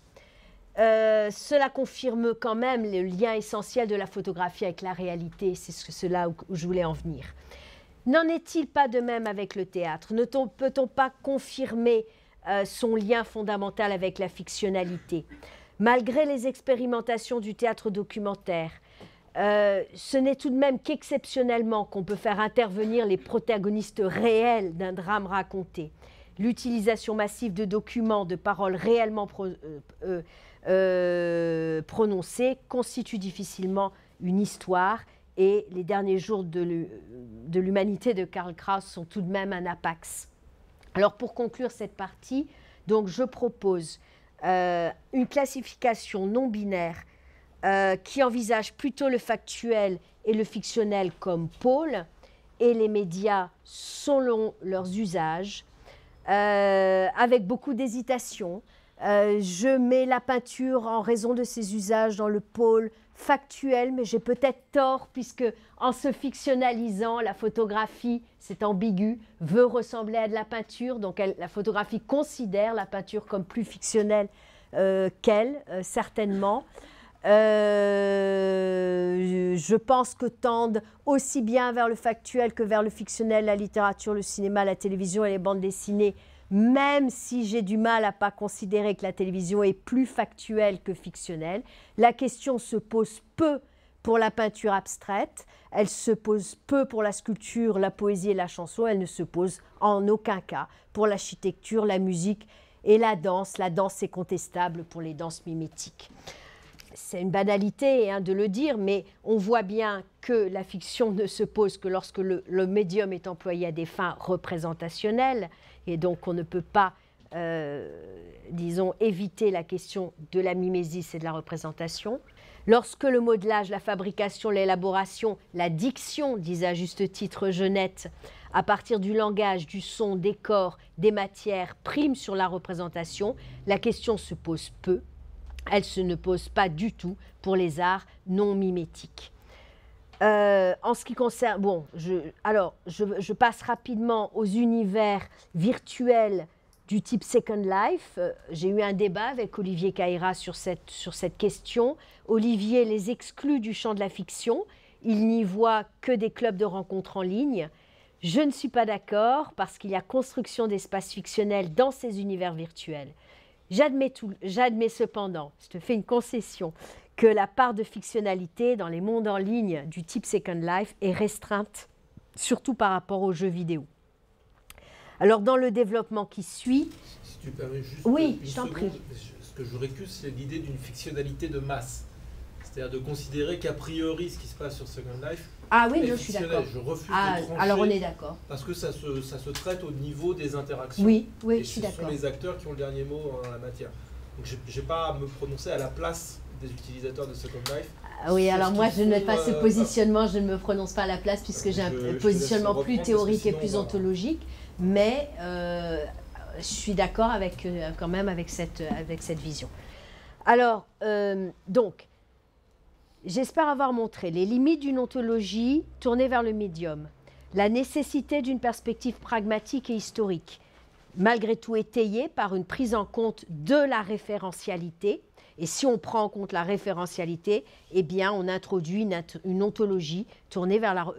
[SPEAKER 1] Euh, cela confirme quand même le lien essentiel de la photographie avec la réalité, c'est ce, cela où, je voulais en venir. N'en est-il pas de même avec le théâtre Ne peut-on pas confirmer euh, son lien fondamental avec la fictionnalité Malgré les expérimentations du théâtre documentaire, euh, ce n'est tout de même qu'exceptionnellement qu'on peut faire intervenir les protagonistes réels d'un drame raconté. L'utilisation massive de documents, de paroles réellement euh, euh, prononcées, constitue difficilement une histoire. Et les derniers jours de l'humanité de Karl Kraus sont tout de même un apax. Alors pour conclure cette partie, donc je propose une classification non binaire euh, qui envisage plutôt le factuel et le fictionnel comme pôle, et les médias selon leurs usages, euh, avec beaucoup d'hésitation. Euh, je mets la peinture en raison de ses usages dans le pôle factuel, mais j'ai peut-être tort puisque en se fictionnalisant, la photographie, c'est ambigu, veut ressembler à de la peinture, donc la photographie considère la peinture comme plus fictionnelle qu'elle, certainement. Euh, je pense que tendent aussi bien vers le factuel que vers le fictionnel, la littérature, le cinéma, la télévision et les bandes dessinées, même si j'ai du mal à pas considérer que la télévision est plus factuelle que fictionnelle. La question se pose peu pour la peinture abstraite, elle se pose peu pour la sculpture, la poésie et la chanson, elle ne se pose en aucun cas pour l'architecture, la musique et la danse. La danse est contestable pour les danses mimétiques c'est une banalité hein, de le dire, mais on voit bien que la fiction ne se pose que lorsque le, médium est employé à des fins représentationnelles, et donc on ne peut pas, euh, disons, éviter la question de la mimésis et de la représentation. Lorsque le modelage, la fabrication, l'élaboration, la diction, disait à juste titre Jeunette, à partir du langage, du son, des corps, des matières, prime sur la représentation, la question se pose peu elle se ne pose pas du tout pour les arts non mimétiques. Euh, en ce qui concerne, bon, alors je, passe rapidement aux univers virtuels du type Second Life. Euh, j'ai eu un débat avec Olivier Caïra sur cette, sur cette question. Olivier les exclut du champ de la fiction. Il n'y voit que des clubs de rencontres en ligne. Je ne suis pas d'accord parce qu'il y a construction d'espaces fictionnels dans ces univers virtuels. J'admets cependant, je te fais une concession, que la part de fictionnalité dans les mondes en ligne du type Second Life est restreinte, surtout par rapport aux jeux vidéo. Alors dans le développement qui suit... Si tu permets juste oui, je t'en prie. Ce que je récuse, c'est l'idée d'une fictionnalité de masse. C'est-à-dire de considérer qu'a priori, ce qui se passe sur Second Life ah oui, je suis d'accord. refuse ah, Alors on est d'accord. Parce que ça se, traite au niveau des interactions. Oui, oui, je suis d'accord. Ce sont les acteurs qui ont le dernier mot euh, en la matière. Donc je n'ai pas à me prononcer à la place des utilisateurs de Second Life. Ah oui, alors moi je ne pas euh, ce positionnement, je ne me prononce pas à la place puisque euh, j'ai un positionnement plus théorique et plus ontologique, mais je suis d'accord avec quand même avec cette, avec cette vision. Alors, donc, J'espère avoir montré les limites d'une ontologie tournée vers le médium, la nécessité d'une perspective pragmatique et historique, malgré tout étayée par une prise en compte de la référentialité. Et si on prend en compte la référentialité, eh bien, on introduit une, ontologie tournée vers la, euh,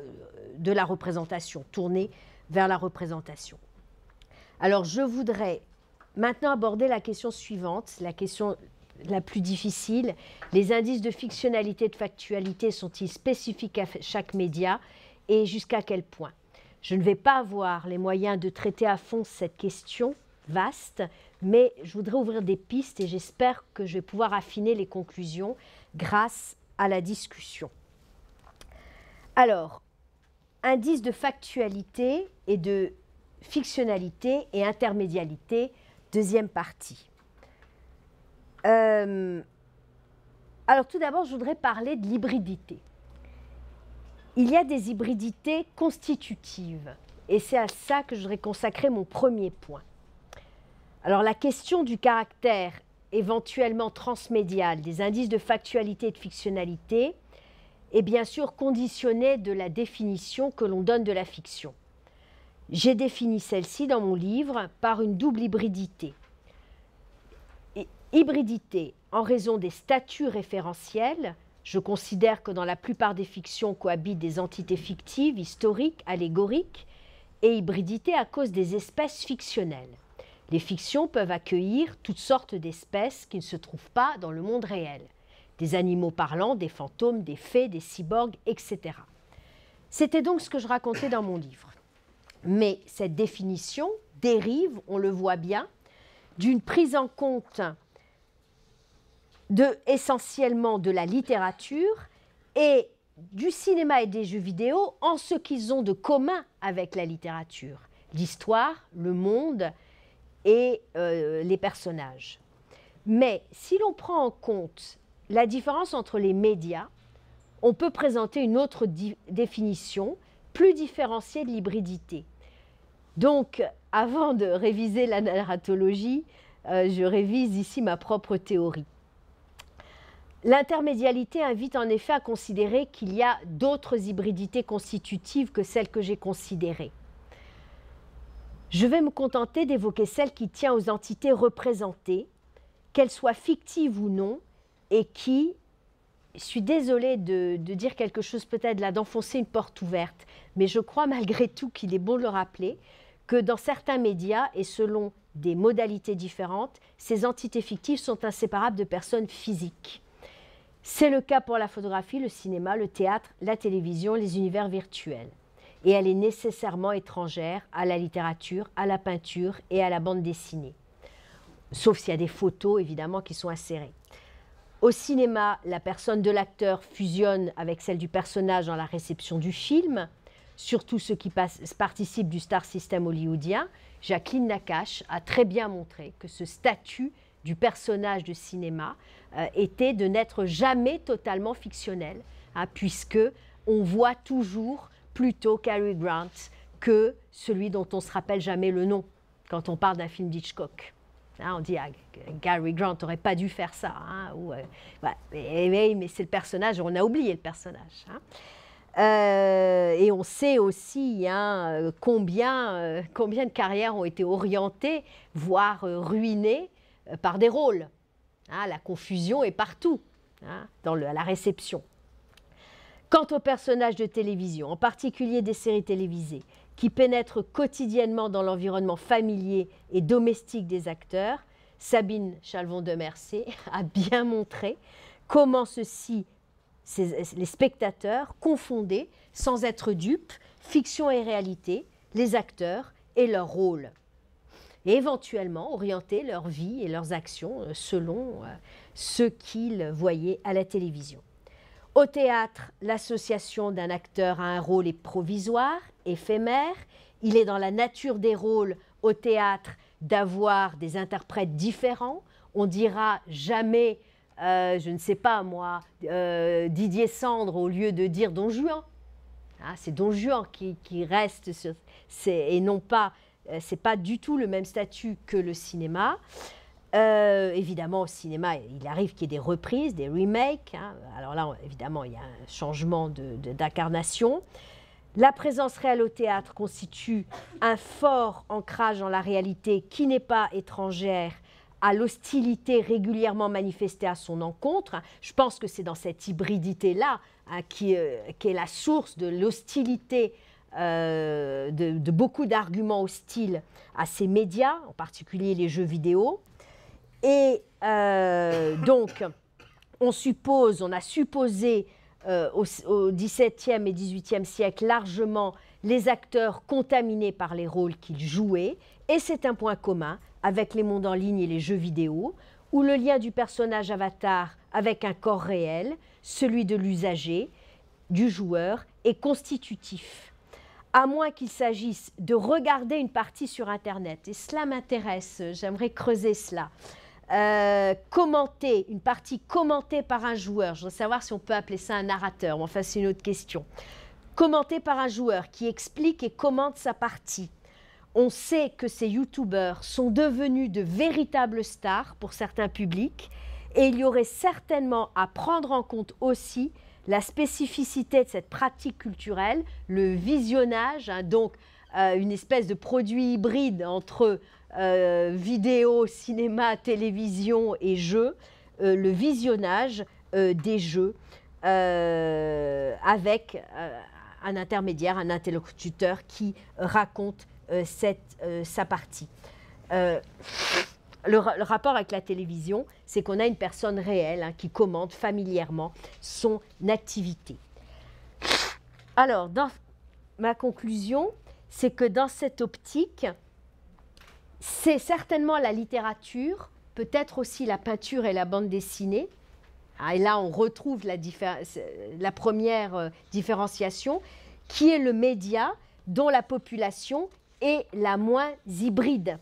[SPEAKER 1] de la représentation, tournée vers la représentation. Alors, je voudrais maintenant aborder la question suivante, la question la plus difficile. Les indices de fictionnalité et de factualité sont-ils spécifiques à chaque média et jusqu'à quel point Je ne vais pas avoir les moyens de traiter à fond cette question vaste, mais je voudrais ouvrir des pistes et j'espère que je vais pouvoir affiner les conclusions grâce à la discussion. Alors, indice de factualité et de fictionnalité et intermédialité, deuxième partie. Euh, alors tout d'abord, je voudrais parler de l'hybridité. Il y a des hybridités constitutives, et c'est à ça que je voudrais consacrer mon premier point. Alors la question du caractère éventuellement transmédial des indices de factualité et de fictionnalité est bien sûr conditionnée de la définition que l'on donne de la fiction. J'ai défini celle-ci dans mon livre par une double hybridité. Hybridité en raison des statuts référentiels. Je considère que dans la plupart des fictions cohabitent des entités fictives, historiques, allégoriques, et hybridité à cause des espèces fictionnelles. Les fictions peuvent accueillir toutes sortes d'espèces qui ne se trouvent pas dans le monde réel. Des animaux parlants, des fantômes, des fées, des cyborgs, etc. C'était donc ce que je racontais dans mon livre. Mais cette définition dérive, on le voit bien, d'une prise en compte essentiellement de la littérature et du cinéma et des jeux vidéo en ce qu'ils ont de commun avec la littérature, l'histoire, le monde et euh, les personnages. Mais si l'on prend en compte la différence entre les médias, on peut présenter une autre définition plus différenciée de l'hybridité. Donc, avant de réviser la narratologie, euh, je révise ici ma propre théorie. L'intermédialité invite en effet à considérer qu'il y a d'autres hybridités constitutives que celles que j'ai considérées. Je vais me contenter d'évoquer celle qui tient aux entités représentées, qu'elles soient fictives ou non, et qui, je suis désolée de, de dire quelque chose peut-être là, d'enfoncer une porte ouverte, mais je crois malgré tout qu'il est bon de le rappeler, que dans certains médias et selon des modalités différentes, ces entités fictives sont inséparables de personnes physiques. C'est le cas pour la photographie, le cinéma, le théâtre, la télévision, les univers virtuels. Et elle est nécessairement étrangère à la littérature, à la peinture et à la bande dessinée. Sauf s'il y a des photos, évidemment, qui sont insérées. Au cinéma, la personne de l'acteur fusionne avec celle du personnage dans la réception du film, surtout ceux qui participent du star system hollywoodien. Jacqueline Nakache a très bien montré que ce statut du personnage de cinéma euh, était de n'être jamais totalement fictionnel, puisqu'on hein, puisque on voit toujours plutôt Cary Grant que celui dont on se rappelle jamais le nom quand on parle d'un film d'Hitchcock. Hein, on dit Gary ah, Grant n'aurait pas dû faire ça. Hein, ou, euh, bah, eh, mais, c'est le personnage, on a oublié le personnage. Euh, et on sait aussi combien, combien de carrières ont été orientées, voire ruinées, euh, par des rôles. Ah, la confusion est partout hein, dans à la réception. Quant aux personnages de télévision, en particulier des séries télévisées, qui pénètrent quotidiennement dans l'environnement familier et domestique des acteurs, Sabine Chalvon de a bien montré comment ceux-ci, les spectateurs, confondaient, sans être dupes, fiction et réalité, les acteurs et leurs rôles et éventuellement orienter leur vie et leurs actions euh, selon euh, ce qu'ils voyaient à la télévision. Au théâtre, l'association d'un acteur à un rôle est provisoire, éphémère. Il est dans la nature des rôles au théâtre d'avoir des interprètes différents. On dira jamais, euh, je ne sais pas moi, Didier Sandre au lieu de dire Don Juan. Ah, c'est Don Juan qui, reste et non pas euh, c'est pas du tout le même statut que le cinéma. Euh, évidemment, au cinéma, il arrive qu'il y ait des reprises, des remakes. Hein. Alors là, évidemment, il y a un changement d'incarnation. De, la présence réelle au théâtre constitue un fort ancrage dans la réalité qui n'est pas étrangère à l'hostilité régulièrement manifestée à son encontre. Je pense que c'est dans cette hybridité-là hein, qui, euh, qui, est la source de l'hostilité euh, de, beaucoup d'arguments hostiles à ces médias, en particulier les jeux vidéo. Et euh, donc, on suppose, on a supposé euh, au, au XVIIe et XVIIIe siècle largement les acteurs contaminés par les rôles qu'ils jouaient, et c'est un point commun avec les mondes en ligne et les jeux vidéo, où le lien du personnage avatar avec un corps réel, celui de l'usager, du joueur, est constitutif à moins qu'il s'agisse de regarder une partie sur Internet, et cela m'intéresse, euh, j'aimerais creuser cela, euh, commenter, une partie commentée par un joueur, je veux savoir si on peut appeler ça un narrateur, mais enfin c'est une autre question, Commenter par un joueur qui explique et commente sa partie. On sait que ces youtubeurs sont devenus de véritables stars pour certains publics et il y aurait certainement à prendre en compte aussi la spécificité de cette pratique culturelle, le visionnage, hein, donc euh, une espèce de produit hybride entre euh, vidéo, cinéma, télévision et jeux, euh, le visionnage des jeux avec un intermédiaire, un interlocuteur qui raconte cette, sa partie. Le, rapport avec la télévision, c'est qu'on a une personne réelle hein, qui commande familièrement son activité. Alors, ma conclusion, c'est que dans cette optique, c'est certainement la littérature, peut-être aussi la peinture et la bande dessinée. Ah, et là, on retrouve la, première euh, différenciation, qui est le média dont la population est la moins hybride.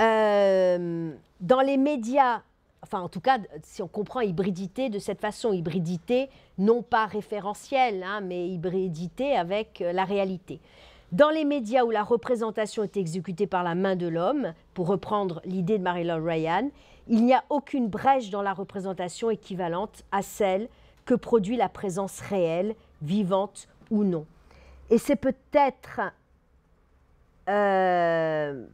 [SPEAKER 1] Euh, dans les médias, enfin en tout cas, si on comprend hybridité de cette façon, hybridité non pas référentielle, hein, mais hybridité avec euh, la réalité. Dans les médias où la représentation est exécutée par la main de l'homme, pour reprendre l'idée de Marilyn Ryan, il n'y a aucune brèche dans la représentation équivalente à celle que produit la présence réelle, vivante ou non. Et c'est peut-être euh,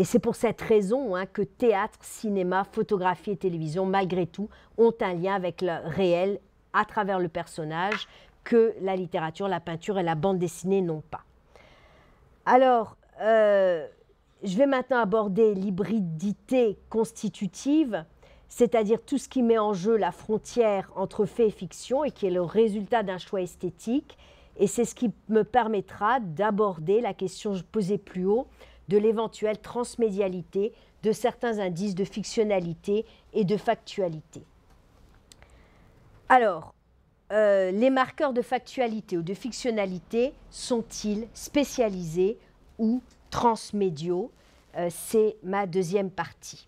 [SPEAKER 1] et c'est pour cette raison hein, que théâtre, cinéma, photographie et télévision, malgré tout, ont un lien avec le réel à travers le personnage que la littérature, la peinture et la bande dessinée n'ont pas. Alors, euh, je vais maintenant aborder l'hybridité constitutive, c'est-à-dire tout ce qui met en jeu la frontière entre fait et fiction et qui est le résultat d'un choix esthétique. Et c'est ce qui me permettra d'aborder la question posée plus haut de l'éventuelle transmédialité de certains indices de fictionnalité et de factualité. Alors, euh, les marqueurs de factualité ou de fictionnalité sont-ils spécialisés ou transmédiaux euh, C'est ma deuxième partie.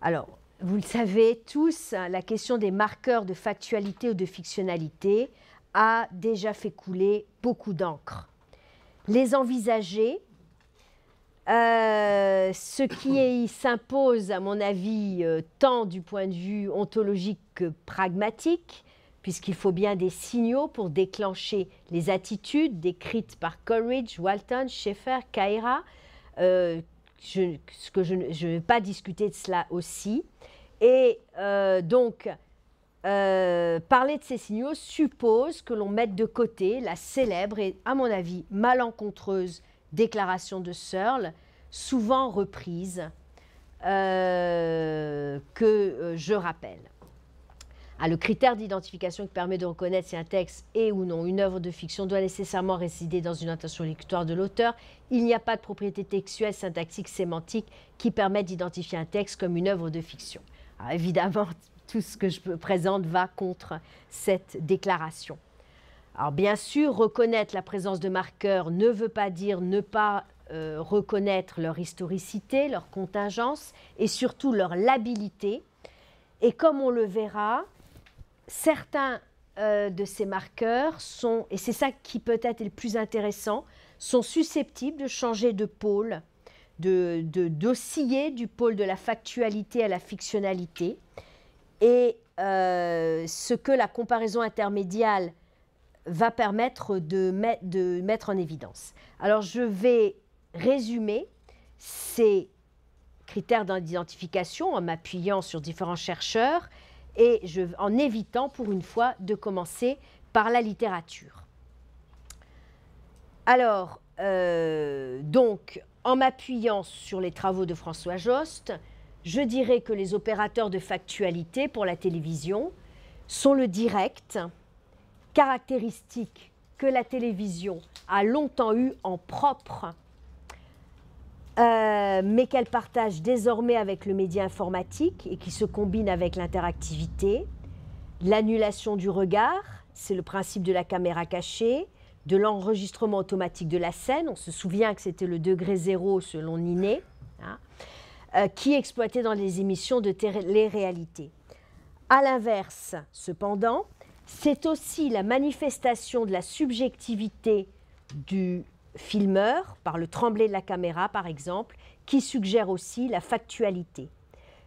[SPEAKER 1] Alors, vous le savez tous, hein, la question des marqueurs de factualité ou de fictionnalité a déjà fait couler beaucoup d'encre. Les envisager euh, ce qui s'impose, à mon avis, euh, tant du point de vue ontologique que pragmatique, puisqu'il faut bien des signaux pour déclencher les attitudes décrites par Coleridge, Walton, Schaeffer, Kaira. Euh, je, ce que je, ne vais pas discuter de cela aussi. Et donc, parler de ces signaux suppose que l'on mette de côté la célèbre et, à mon avis, malencontreuse déclaration de Searle, souvent reprise, euh, que euh, je rappelle. Ah, le critère d'identification qui permet de reconnaître si un texte est ou non une œuvre de fiction doit nécessairement résider dans une intention lectoire de l'auteur. Il n'y a pas de propriété textuelle, syntaxique, sémantique qui permet d'identifier un texte comme une œuvre de fiction. évidemment, tout ce que je présente va contre cette déclaration. Alors bien sûr, reconnaître la présence de marqueurs ne veut pas dire ne pas euh, reconnaître leur historicité, leur contingence et surtout leur labilité. Et comme on le verra, certains euh, de ces marqueurs sont, et c'est ça qui peut-être est le plus intéressant, sont susceptibles de changer de pôle, de d'osciller du pôle de la factualité à la fictionnalité. Et euh, ce que la comparaison intermédiale va permettre de, mettre en évidence. Alors je vais résumer ces critères d'identification en m'appuyant sur différents chercheurs et en évitant pour une fois de commencer par la littérature. Alors, euh, donc, en m'appuyant sur les travaux de François Jost, je dirais que les opérateurs de factualité pour la télévision sont le direct, caractéristique que la télévision a longtemps eu en propre, euh, mais qu'elle partage désormais avec le média informatique et qui se combine avec l'interactivité, l'annulation du regard, c'est le principe de la caméra cachée, de l'enregistrement automatique de la scène, on se souvient que c'était le degré zéro selon Niné, hein, euh, qui exploitait dans les émissions de télé-réalité. À l'inverse, cependant, c'est aussi la manifestation de la subjectivité du filmeur, par le tremblé de la caméra par exemple, qui suggère aussi la factualité.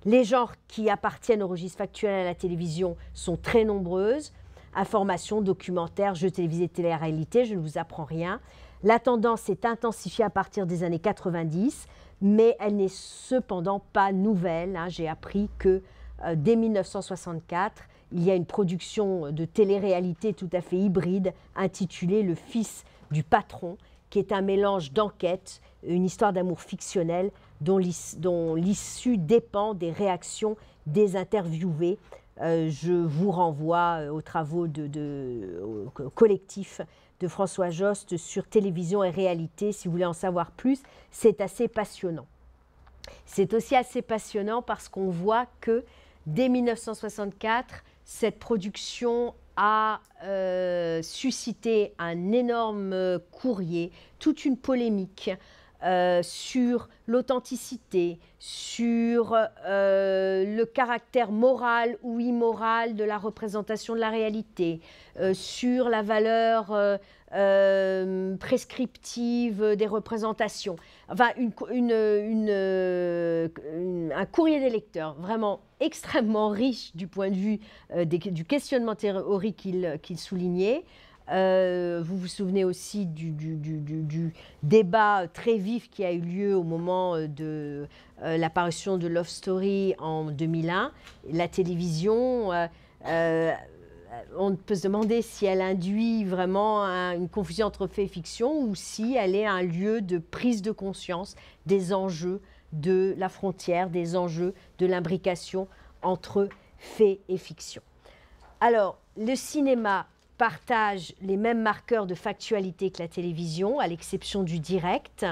[SPEAKER 1] Les genres qui appartiennent au registre factuel à la télévision sont très nombreuses. Informations, documentaires, jeux télévisés, télé-réalité, je ne vous apprends rien. La tendance s'est intensifiée à partir des années 90, mais elle n'est cependant pas nouvelle. Hein. J'ai appris que euh, dès 1964, il y a une production de télé-réalité tout à fait hybride intitulée Le fils du patron, qui est un mélange d'enquête, une histoire d'amour fictionnelle dont l'issue dépend des réactions des interviewés. Euh, je vous renvoie euh, aux travaux de, euh, collectif de François Jost sur télévision et réalité. Si vous voulez en savoir plus, c'est assez passionnant. C'est aussi assez passionnant parce qu'on voit que dès 1964, cette production a euh, suscité un énorme euh, courrier, toute une polémique euh, sur l'authenticité, sur le caractère moral ou immoral de la représentation de la réalité, sur la valeur euh, prescriptive euh, des représentations. Enfin, une, euh, une, un courrier des lecteurs vraiment extrêmement riche du point de vue euh, des, du questionnement théorique qu'il soulignait. vous vous souvenez aussi du, du, débat très vif qui a eu lieu au moment de l'apparition de Love Story en 2001. La télévision euh, on peut se demander si elle induit vraiment une confusion entre fait et fiction ou si elle est un lieu de prise de conscience des enjeux de la frontière, des enjeux de l'imbrication entre fait et fiction. Alors, le cinéma partage les mêmes marqueurs de factualité que la télévision, à l'exception du direct.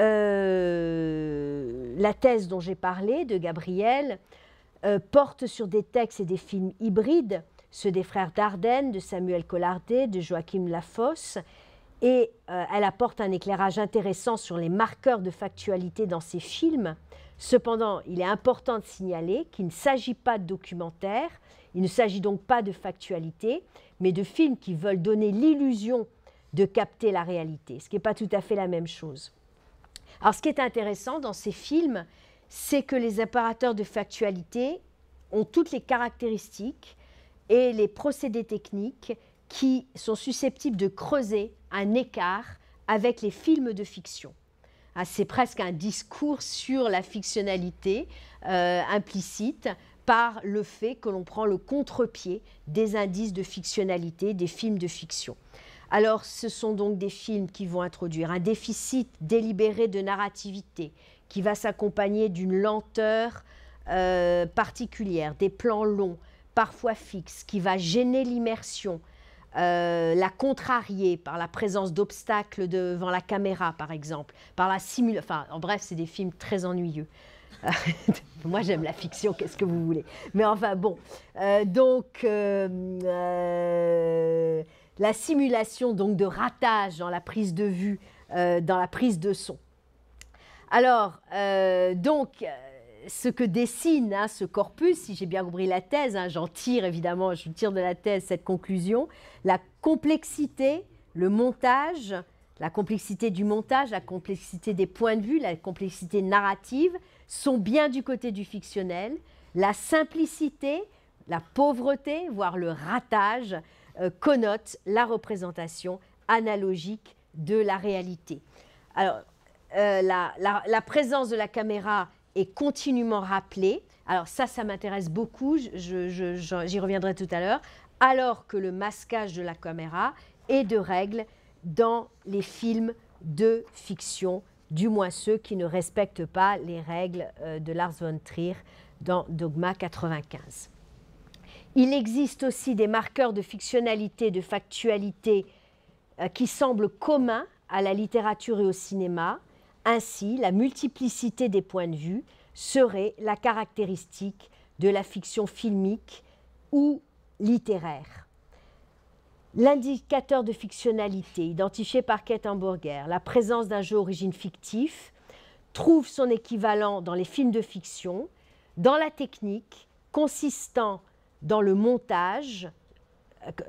[SPEAKER 1] Euh, la thèse dont j'ai parlé de Gabriel euh, porte sur des textes et des films hybrides ceux des frères Dardenne, de Samuel Collardet, de Joachim Lafosse, et euh, elle apporte un éclairage intéressant sur les marqueurs de factualité dans ces films. Cependant, il est important de signaler qu'il ne s'agit pas de documentaire, il ne s'agit donc pas de factualité, mais de films qui veulent donner l'illusion de capter la réalité, ce qui n'est pas tout à fait la même chose. Alors ce qui est intéressant dans ces films, c'est que les apparateurs de factualité ont toutes les caractéristiques et les procédés techniques qui sont susceptibles de creuser un écart avec les films de fiction. Ah, c'est presque un discours sur la fictionnalité euh, implicite par le fait que l'on prend le contre-pied des indices de fictionnalité des films de fiction. Alors ce sont donc des films qui vont introduire un déficit délibéré de narrativité qui va s'accompagner d'une lenteur euh, particulière, des plans longs, parfois fixe, qui va gêner l'immersion, euh, la contrarier par la présence d'obstacles devant la caméra, par exemple, par la simulation. Enfin, en bref, c'est des films très ennuyeux. Moi, j'aime la fiction, qu'est-ce que vous voulez Mais enfin, bon. Euh, donc, euh, la simulation donc de ratage dans la prise de vue, dans la prise de son. Alors, donc, ce que dessine hein, ce corpus, si j'ai bien compris la thèse, hein, j'en tire évidemment, je tire de la thèse cette conclusion, la complexité, le montage, la complexité du montage, la complexité des points de vue, la complexité narrative sont bien du côté du fictionnel, la simplicité, la pauvreté, voire le ratage, euh, connotent la représentation analogique de la réalité. Alors, euh, la présence de la caméra est continuellement rappelé. Alors ça, ça m'intéresse beaucoup, j'y reviendrai tout à l'heure, alors que le masquage de la caméra est de règle dans les films de fiction, du moins ceux qui ne respectent pas les règles euh, de Lars von Trier dans Dogma 95. Il existe aussi des marqueurs de fictionnalité, de factualité, euh, qui semblent communs à la littérature et au cinéma, ainsi, la multiplicité des points de vue serait la caractéristique de la fiction filmique ou littéraire. L'indicateur de fictionnalité identifié par Hamburger, la présence d'un jeu d'origine fictif, trouve son équivalent dans les films de fiction, dans la technique consistant dans le montage,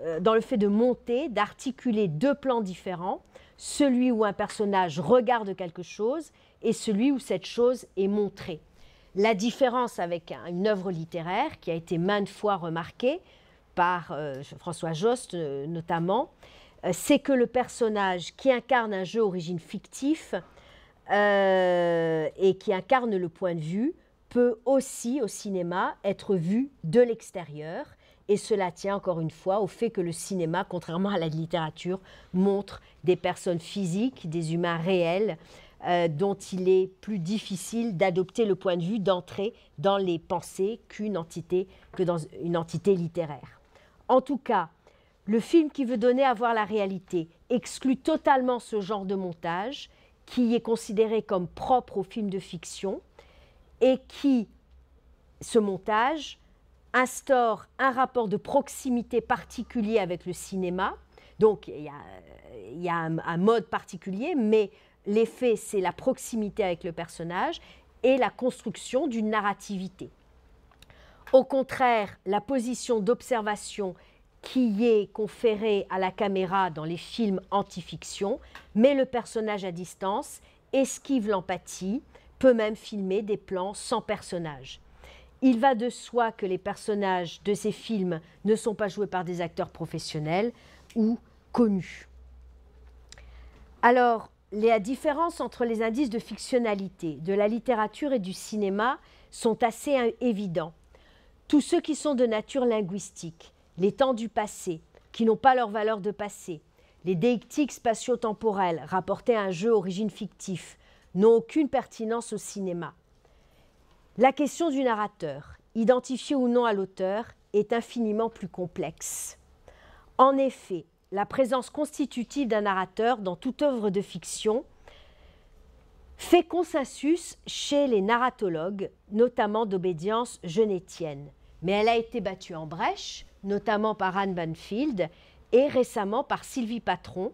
[SPEAKER 1] euh, dans le fait de monter, d'articuler deux plans différents celui où un personnage regarde quelque chose et celui où cette chose est montrée. La différence avec une œuvre littéraire qui a été maintes fois remarquée par euh, François Jost euh, notamment, euh, c'est que le personnage qui incarne un jeu origine fictif et qui incarne le point de vue peut aussi au cinéma être vu de l'extérieur et cela tient encore une fois au fait que le cinéma, contrairement à la littérature, montre des personnes physiques, des humains réels, euh, dont il est plus difficile d'adopter le point de vue, d'entrer dans les pensées qu'une entité, que dans une entité littéraire. En tout cas, le film qui veut donner à voir la réalité exclut totalement ce genre de montage qui est considéré comme propre au film de fiction et qui, ce montage, instaure un rapport de proximité particulier avec le cinéma. Donc il y a, un, mode particulier, mais l'effet, c'est la proximité avec le personnage et la construction d'une narrativité. Au contraire, la position d'observation qui est conférée à la caméra dans les films anti-fiction met le personnage à distance, esquive l'empathie, peut même filmer des plans sans personnage. Il va de soi que les personnages de ces films ne sont pas joués par des acteurs professionnels ou connus. Alors, la différence entre les indices de fictionnalité de la littérature et du cinéma sont assez hein, évidents. Tous ceux qui sont de nature linguistique, les temps du passé, qui n'ont pas leur valeur de passé, les déictiques spatio temporelles rapportés à un jeu origine fictif, n'ont aucune pertinence au cinéma. La question du narrateur, identifié ou non à l'auteur, est infiniment plus complexe. En effet, la présence constitutive d'un narrateur dans toute œuvre de fiction fait consensus chez les narratologues, notamment d'obédience genétienne. Mais elle a été battue en brèche, notamment par Anne Banfield et récemment par Sylvie Patron,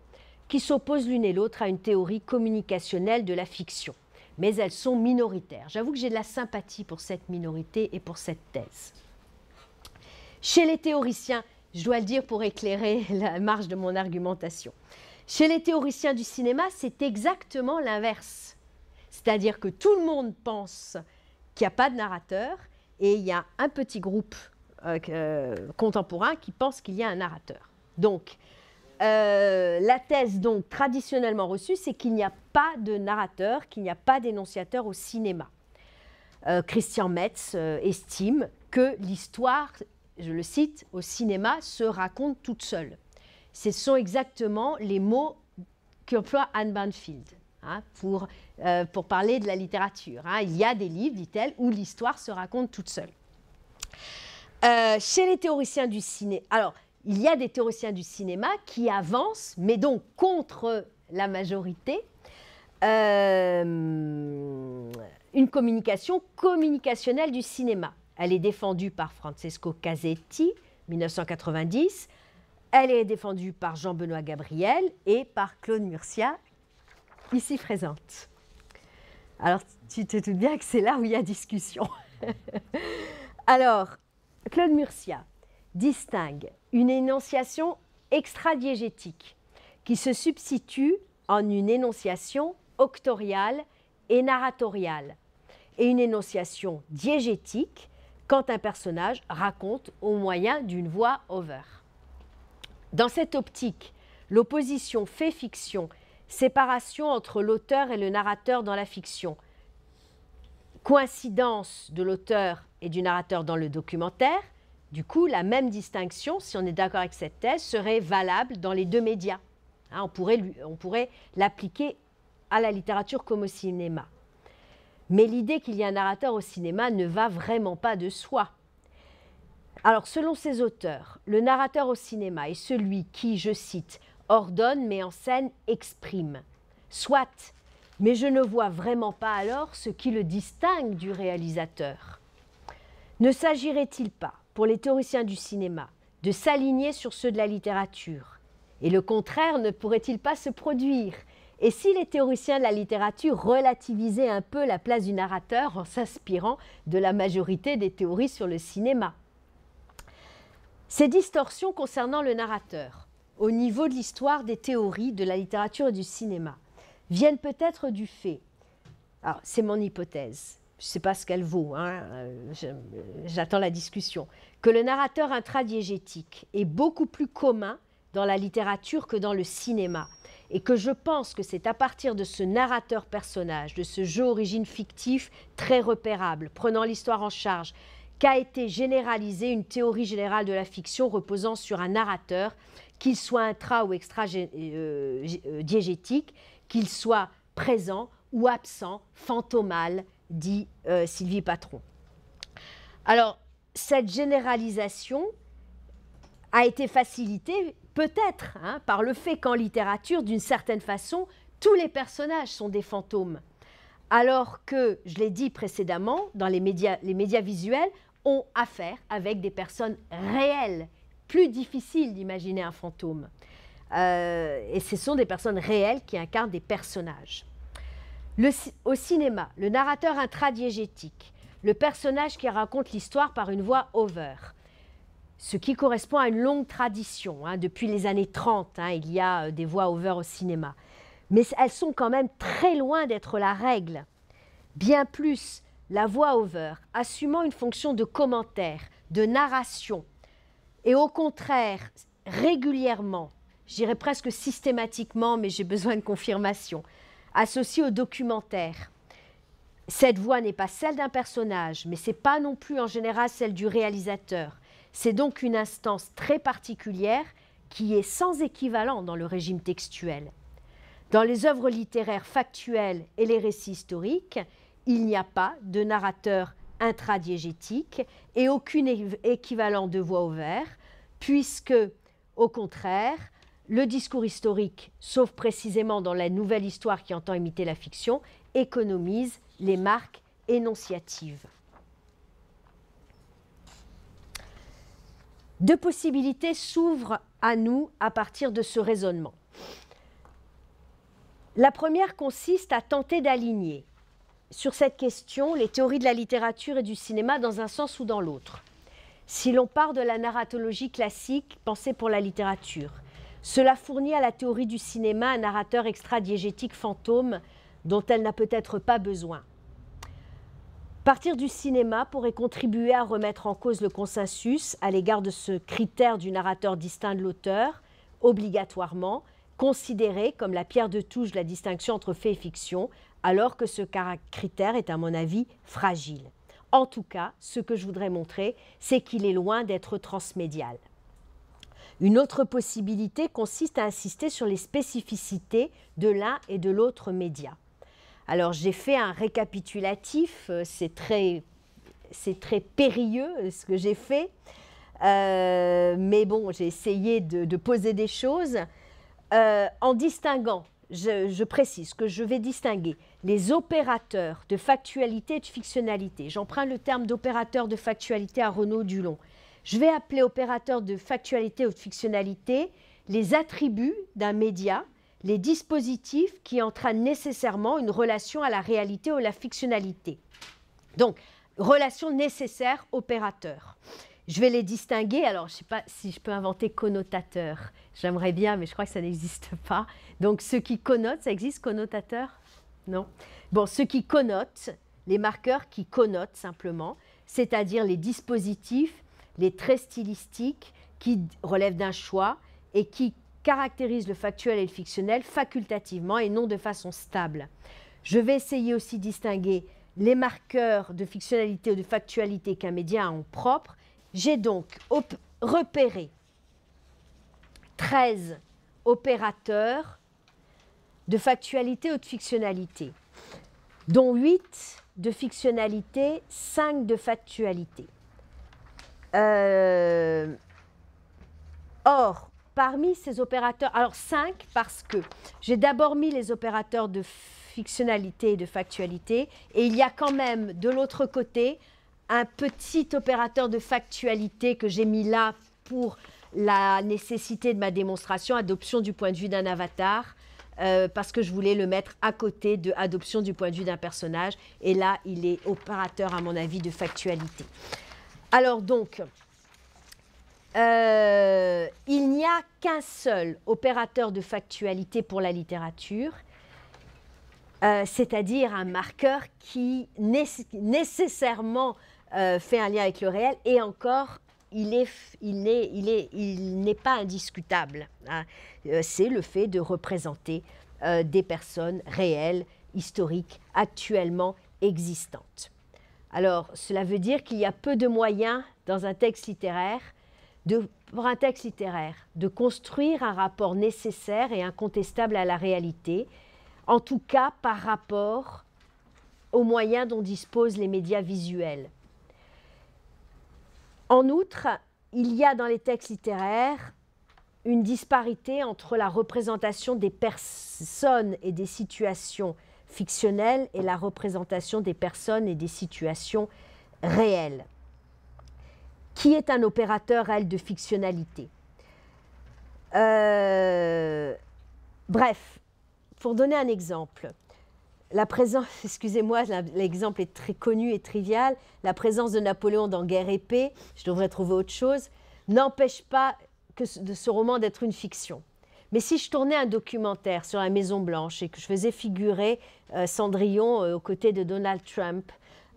[SPEAKER 1] qui s'opposent l'une et l'autre à une théorie communicationnelle de la fiction mais elles sont minoritaires. J'avoue que j'ai de la sympathie pour cette minorité et pour cette thèse. Chez les théoriciens, je dois le dire pour éclairer la marge de mon argumentation, chez les théoriciens du cinéma, c'est exactement l'inverse. C'est-à-dire que tout le monde pense qu'il n'y a pas de narrateur et il y a un petit groupe euh, euh, contemporain qui pense qu'il y a un narrateur. Donc, euh, la thèse donc traditionnellement reçue, c'est qu'il n'y a pas de narrateur, qu'il n'y a pas d'énonciateur au cinéma. Euh, Christian Metz euh, estime que l'histoire, je le cite, au cinéma se raconte toute seule. Ce sont exactement les mots qu'emploie Anne Banfield hein, pour, pour parler de la littérature. Hein. Il y a des livres, dit-elle, où l'histoire se raconte toute seule. chez les théoriciens du cinéma, alors il y a des théoriciens du cinéma qui avancent, mais donc contre la majorité, euh, une communication communicationnelle du cinéma. Elle est défendue par Francesco Casetti, 1990. Elle est défendue par Jean-Benoît Gabriel et par Claude Murcia, ici présente. Alors, tu te doutes bien que c'est là où il y a discussion. Alors, Claude Murcia distingue une énonciation extradiégétique qui se substitue en une énonciation octoriale et narratoriale et une énonciation diégétique quand un personnage raconte au moyen d'une voix over. Dans cette optique, l'opposition fait-fiction, séparation entre l'auteur et le narrateur dans la fiction, coïncidence de l'auteur et du narrateur dans le documentaire, du coup, la même distinction, si on est d'accord avec cette thèse, serait valable dans les deux médias. Hein, on pourrait, on pourrait l'appliquer à la littérature comme au cinéma. Mais l'idée qu'il y a un narrateur au cinéma ne va vraiment pas de soi. Alors, selon ces auteurs, le narrateur au cinéma est celui qui, je cite, ordonne, met en scène, exprime. Soit, mais je ne vois vraiment pas alors ce qui le distingue du réalisateur. Ne s'agirait-il pas pour les théoriciens du cinéma de s'aligner sur ceux de la littérature. Et le contraire ne pourrait-il pas se produire Et si les théoriciens de la littérature relativisaient un peu la place du narrateur en s'inspirant de la majorité des théories sur le cinéma Ces distorsions concernant le narrateur, au niveau de l'histoire des théories de la littérature et du cinéma, viennent peut-être du fait, alors c'est mon hypothèse, je ne sais pas ce qu'elle vaut, hein, euh, euh, j'attends la discussion, que le narrateur intradiégétique est beaucoup plus commun dans la littérature que dans le cinéma, et que je pense que c'est à partir de ce narrateur-personnage, de ce jeu origine fictif très repérable, prenant l'histoire en charge, qu'a été généralisée une théorie générale de la fiction reposant sur un narrateur, qu'il soit intra ou extra-diégétique, euh, qu'il soit présent ou absent, fantomal, dit euh, Sylvie Patron. Alors, cette généralisation a été facilitée peut-être hein, par le fait qu'en littérature, d'une certaine façon, tous les personnages sont des fantômes. Alors que, je l'ai dit précédemment, dans les médias, les médias visuels ont affaire avec des personnes réelles. Plus difficile d'imaginer un fantôme. Euh, et ce sont des personnes réelles qui incarnent des personnages au cinéma, le narrateur intradiégétique, le personnage qui raconte l'histoire par une voix over, ce qui correspond à une longue tradition. Hein, depuis les années 30, hein, il y a euh, des voix over au cinéma. Mais elles sont quand même très loin d'être la règle. Bien plus, la voix over, assumant une fonction de commentaire, de narration, et au contraire, régulièrement, j'irai presque systématiquement, mais j'ai besoin de confirmation, associé au documentaire. Cette voix n'est pas celle d'un personnage, mais c'est pas non plus en général celle du réalisateur. C'est donc une instance très particulière qui est sans équivalent dans le régime textuel. Dans les œuvres littéraires factuelles et les récits historiques, il n'y a pas de narrateur intradiégétique et aucune équivalent de voix au vert, puisque, au contraire, le discours historique, sauf précisément dans la nouvelle histoire qui entend imiter la fiction, économise les marques énonciatives. Deux possibilités s'ouvrent à nous à partir de ce raisonnement. La première consiste à tenter d'aligner sur cette question les théories de la littérature et du cinéma dans un sens ou dans l'autre. Si l'on part de la narratologie classique pensée pour la littérature, cela fournit à la théorie du cinéma un narrateur extra-diégétique fantôme dont elle n'a peut-être pas besoin. Partir du cinéma pourrait contribuer à remettre en cause le consensus à l'égard de ce critère du narrateur distinct de l'auteur, obligatoirement considéré comme la pierre de touche de la distinction entre fait et fiction, alors que ce critère est à mon avis fragile. En tout cas, ce que je voudrais montrer, c'est qu'il est loin d'être transmédial. Une autre possibilité consiste à insister sur les spécificités de l'un et de l'autre média. Alors j'ai fait un récapitulatif, euh, c'est très, très périlleux euh, ce que j'ai fait, euh, mais bon, j'ai essayé de, poser des choses en distinguant, je, je, précise que je vais distinguer les opérateurs de factualité et de fictionnalité. J'emprunte le terme d'opérateur de factualité à Renaud Dulon. Je vais appeler opérateur de factualité ou de fictionnalité les attributs d'un média, les dispositifs qui entraînent nécessairement une relation à la réalité ou à la fictionnalité. Donc, relation nécessaire opérateur. Je vais les distinguer. Alors, je ne sais pas si je peux inventer connotateur. J'aimerais bien, mais je crois que ça n'existe pas. Donc, ceux qui connotent, ça existe connotateur Non. Bon, ceux qui connotent, les marqueurs qui connotent simplement, c'est-à-dire les dispositifs les traits stylistiques qui relèvent d'un choix et qui caractérisent le factuel et le fictionnel facultativement et non de façon stable. Je vais essayer aussi de distinguer les marqueurs de fictionnalité ou de factualité qu'un média a en propre. J'ai donc repéré 13 opérateurs de factualité ou de fictionnalité, dont 8 de fictionnalité, 5 de factualité. Euh, or, parmi ces opérateurs, alors cinq, parce que j'ai d'abord mis les opérateurs de fictionnalité et de factualité, et il y a quand même de l'autre côté un petit opérateur de factualité que j'ai mis là pour la nécessité de ma démonstration, adoption du point de vue d'un avatar, euh, parce que je voulais le mettre à côté de adoption du point de vue d'un personnage. Et là, il est opérateur, à mon avis, de factualité. Alors donc, euh, il n'y a qu'un seul opérateur de factualité pour la littérature, euh, c'est-à-dire un marqueur qui nécessairement euh, fait un lien avec le réel, et encore, il n'est pas indiscutable. Hein. C'est le fait de représenter des personnes réelles, historiques, actuellement existantes. Alors, cela veut dire qu'il y a peu de moyens dans un texte littéraire, pour un texte littéraire, de construire un rapport nécessaire et incontestable à la réalité, en tout cas par rapport aux moyens dont disposent les médias visuels. En outre, il y a dans les textes littéraires une disparité entre la représentation des personnes et des situations fictionnel et la représentation des personnes et des situations réelles. Qui est un opérateur elle, de fictionnalité euh, Bref, pour donner un exemple, la présence, excusez-moi, l'exemple est très connu et trivial, la présence de Napoléon dans Guerre épée, je devrais trouver autre chose, n'empêche pas que ce roman d'être une fiction. Mais si je tournais un documentaire sur la Maison Blanche et que je faisais figurer euh, Cendrillon euh, aux côtés de Donald Trump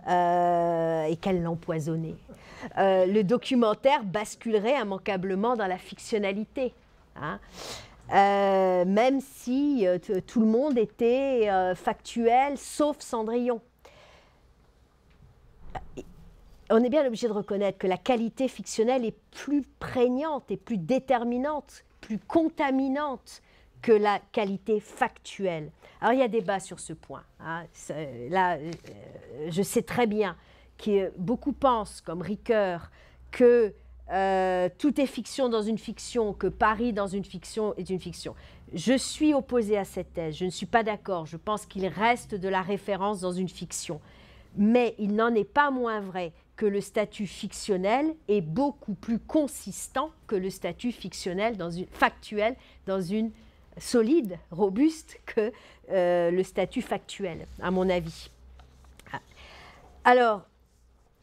[SPEAKER 1] euh, et qu'elle l'empoisonnait, le documentaire basculerait immanquablement dans la fictionnalité. Hein. même si tout le monde était factuel, sauf Cendrillon on est bien obligé de reconnaître que la qualité fictionnelle est plus prégnante et plus déterminante contaminante que la qualité factuelle. Alors il y a débat sur ce point. Hein. Là, euh, je sais très bien que beaucoup pensent, comme Ricoeur, que euh, tout est fiction dans une fiction, que Paris dans une fiction est une fiction. Je suis opposée à cette thèse, je ne suis pas d'accord, je pense qu'il reste de la référence dans une fiction. Mais il n'en est pas moins vrai que le statut fictionnel est beaucoup plus consistant que le statut fictionnel dans une, factuel dans une solide, robuste que euh, le statut factuel, à mon avis. Alors,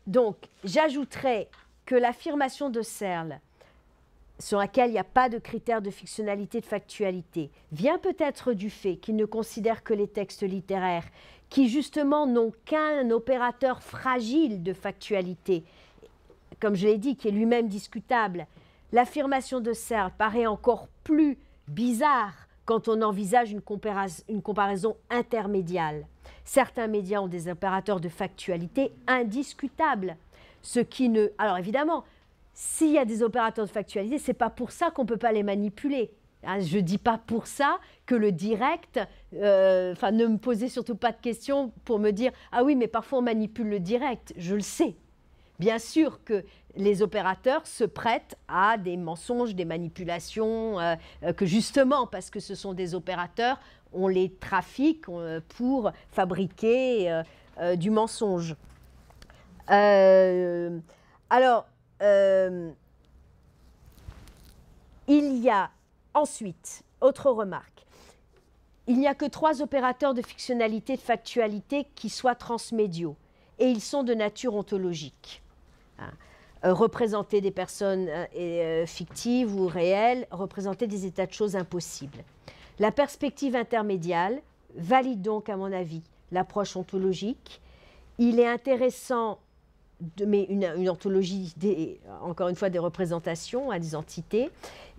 [SPEAKER 1] donc, j'ajouterais que l'affirmation de Searle, sur laquelle il n'y a pas de critère de fictionnalité, de factualité, vient peut-être du fait qu'il ne considère que les textes littéraires qui justement n'ont qu'un opérateur fragile de factualité, comme je l'ai dit, qui est lui-même discutable. L'affirmation de Serre paraît encore plus bizarre quand on envisage une, comparaison, une intermédiale. Certains médias ont des opérateurs de factualité indiscutables, ce qui ne... Alors évidemment, s'il y a des opérateurs de factualité, c'est pas pour ça qu'on ne peut pas les manipuler. Ah, je ne dis pas pour ça que le direct, euh, ne me posez surtout pas de questions pour me dire ah oui mais parfois on manipule le direct, je le sais. Bien sûr que les opérateurs se prêtent à des mensonges, des manipulations, euh, euh, que justement parce que ce sont des opérateurs, on les trafique pour fabriquer du mensonge. alors, il y a Ensuite, autre remarque. Il n'y a que trois opérateurs de fictionnalité de factualité qui soient transmédiaux et ils sont de nature ontologique. Hein. Euh, représenter des personnes euh, euh, fictives ou réelles, représenter des états de choses impossibles. La perspective intermédiale valide donc, à mon avis, l'approche ontologique. Il est intéressant, de, mais une, ontologie, des, encore une fois, des représentations, à hein, des entités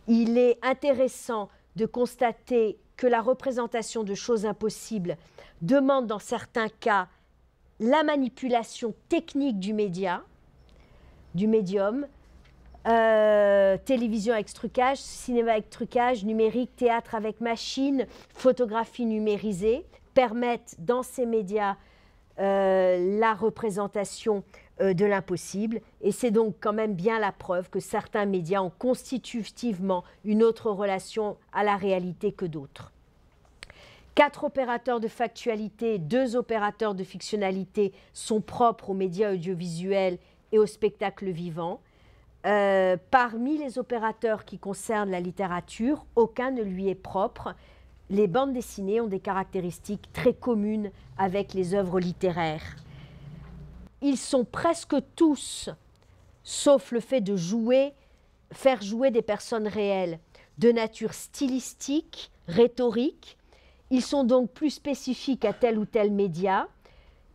[SPEAKER 1] il est intéressant de constater que la représentation de choses impossibles demande dans certains cas la manipulation technique du média, du médium, euh, télévision avec trucage, cinéma avec trucage, numérique, théâtre avec machine, photographie numérisée, permettent dans ces médias euh, la représentation euh, de l'impossible. Et c'est donc quand même bien la preuve que certains médias ont constitutivement une autre relation à la réalité que d'autres. Quatre opérateurs de factualité, deux opérateurs de fictionnalité sont propres aux médias audiovisuels et aux spectacles vivant. Euh, parmi les opérateurs qui concernent la littérature, aucun ne lui est propre. Les bandes dessinées ont des caractéristiques très communes avec les œuvres littéraires ils sont presque tous, sauf le fait de jouer, faire jouer des personnes réelles, de nature stylistique, rhétorique. Ils sont donc plus spécifiques à tel ou tel média.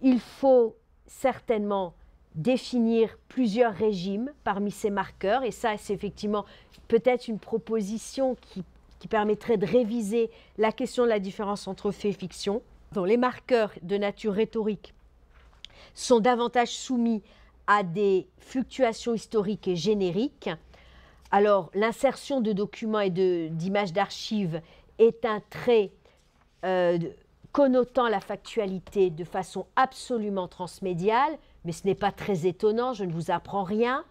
[SPEAKER 1] Il faut certainement définir plusieurs régimes parmi ces marqueurs. Et ça, c'est effectivement peut-être une proposition qui, permettrait de réviser la question de la différence entre fait et fiction. Dans les marqueurs de nature rhétorique, sont davantage soumis à des fluctuations historiques et génériques. Alors, l'insertion de documents et d'images d'archives est un trait euh, connotant la factualité de façon absolument transmédiale, mais ce n'est pas très étonnant, je ne vous apprends rien.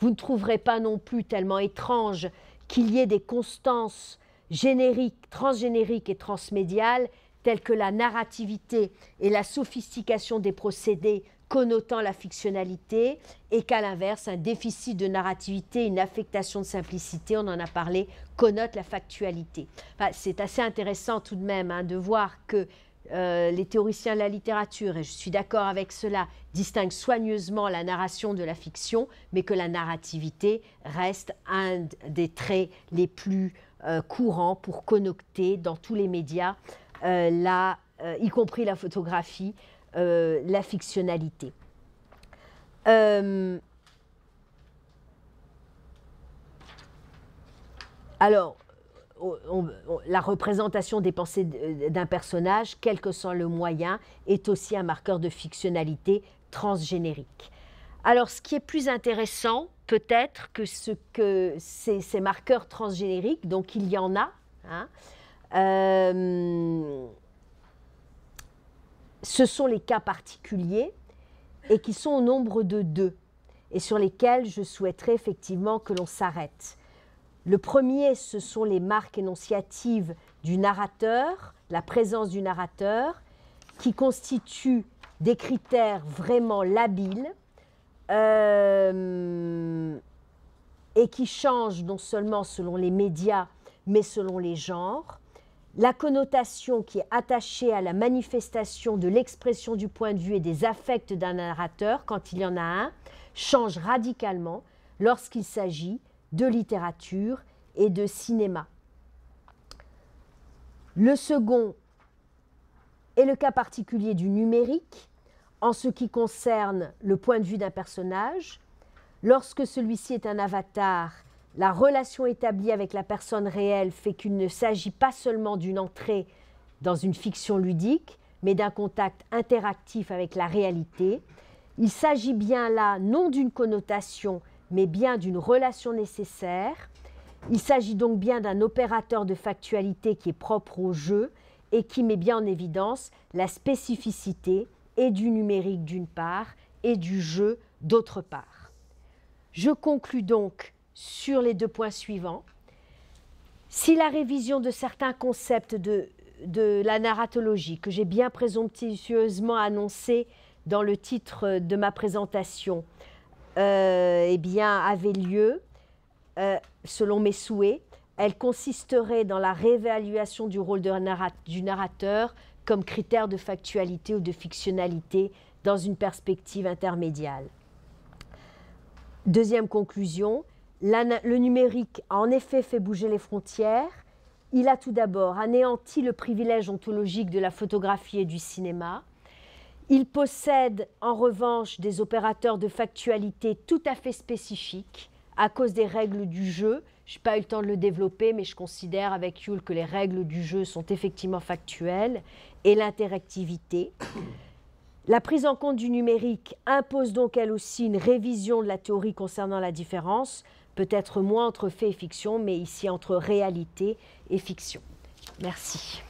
[SPEAKER 1] Vous ne trouverez pas non plus tellement étrange qu'il y ait des constances génériques, transgénériques et transmédiales telles que la narrativité et la sophistication des procédés connotant la fictionnalité, et qu'à l'inverse, un déficit de narrativité, une affectation de simplicité, on en a parlé, connote la factualité. Enfin, c'est assez intéressant tout de même hein, de voir que euh, les théoriciens de la littérature, et je suis d'accord avec cela, distinguent soigneusement la narration de la fiction, mais que la narrativité reste un des traits les plus euh, courants pour connoter dans tous les médias euh, la, euh, y compris la photographie, euh, la fictionnalité. alors, la représentation des pensées d'un personnage, quel que soit le moyen, est aussi un marqueur de fictionnalité transgénérique. Alors, ce qui est plus intéressant, peut-être, que ce que ces, marqueurs transgénériques, donc il y en a, hein, euh, ce sont les cas particuliers et qui sont au nombre de deux et sur lesquels je souhaiterais effectivement que l'on s'arrête. Le premier, ce sont les marques énonciatives du narrateur, la présence du narrateur, qui constituent des critères vraiment labiles euh, et qui changent non seulement selon les médias, mais selon les genres la connotation qui est attachée à la manifestation de l'expression du point de vue et des affects d'un narrateur, quand il y en a un, change radicalement lorsqu'il s'agit de littérature et de cinéma. Le second est le cas particulier du numérique en ce qui concerne le point de vue d'un personnage. Lorsque celui-ci est un avatar, la relation établie avec la personne réelle fait qu'il ne s'agit pas seulement d'une entrée dans une fiction ludique, mais d'un contact interactif avec la réalité. Il s'agit bien là non d'une connotation, mais bien d'une relation nécessaire. Il s'agit donc bien d'un opérateur de factualité qui est propre au jeu et qui met bien en évidence la spécificité et du numérique d'une part et du jeu d'autre part. Je conclus donc sur les deux points suivants. Si la révision de certains concepts de, de la narratologie, que j'ai bien présomptueusement annoncé dans le titre de ma présentation, euh, eh bien, avait lieu, euh, selon mes souhaits, elle consisterait dans la réévaluation du rôle de du narrateur comme critère de factualité ou de fictionnalité dans une perspective intermédiale. Deuxième conclusion, le numérique a en effet fait bouger les frontières. Il a tout d'abord anéanti le privilège ontologique de la photographie et du cinéma. Il possède en revanche des opérateurs de factualité tout à fait spécifiques à cause des règles du jeu. Je n'ai pas eu le temps de le développer, mais je considère avec Yule que les règles du jeu sont effectivement factuelles et l'interactivité. La prise en compte du numérique impose donc elle aussi une révision de la théorie concernant la différence, peut-être moins entre fait et fiction, mais ici entre réalité et fiction. Merci.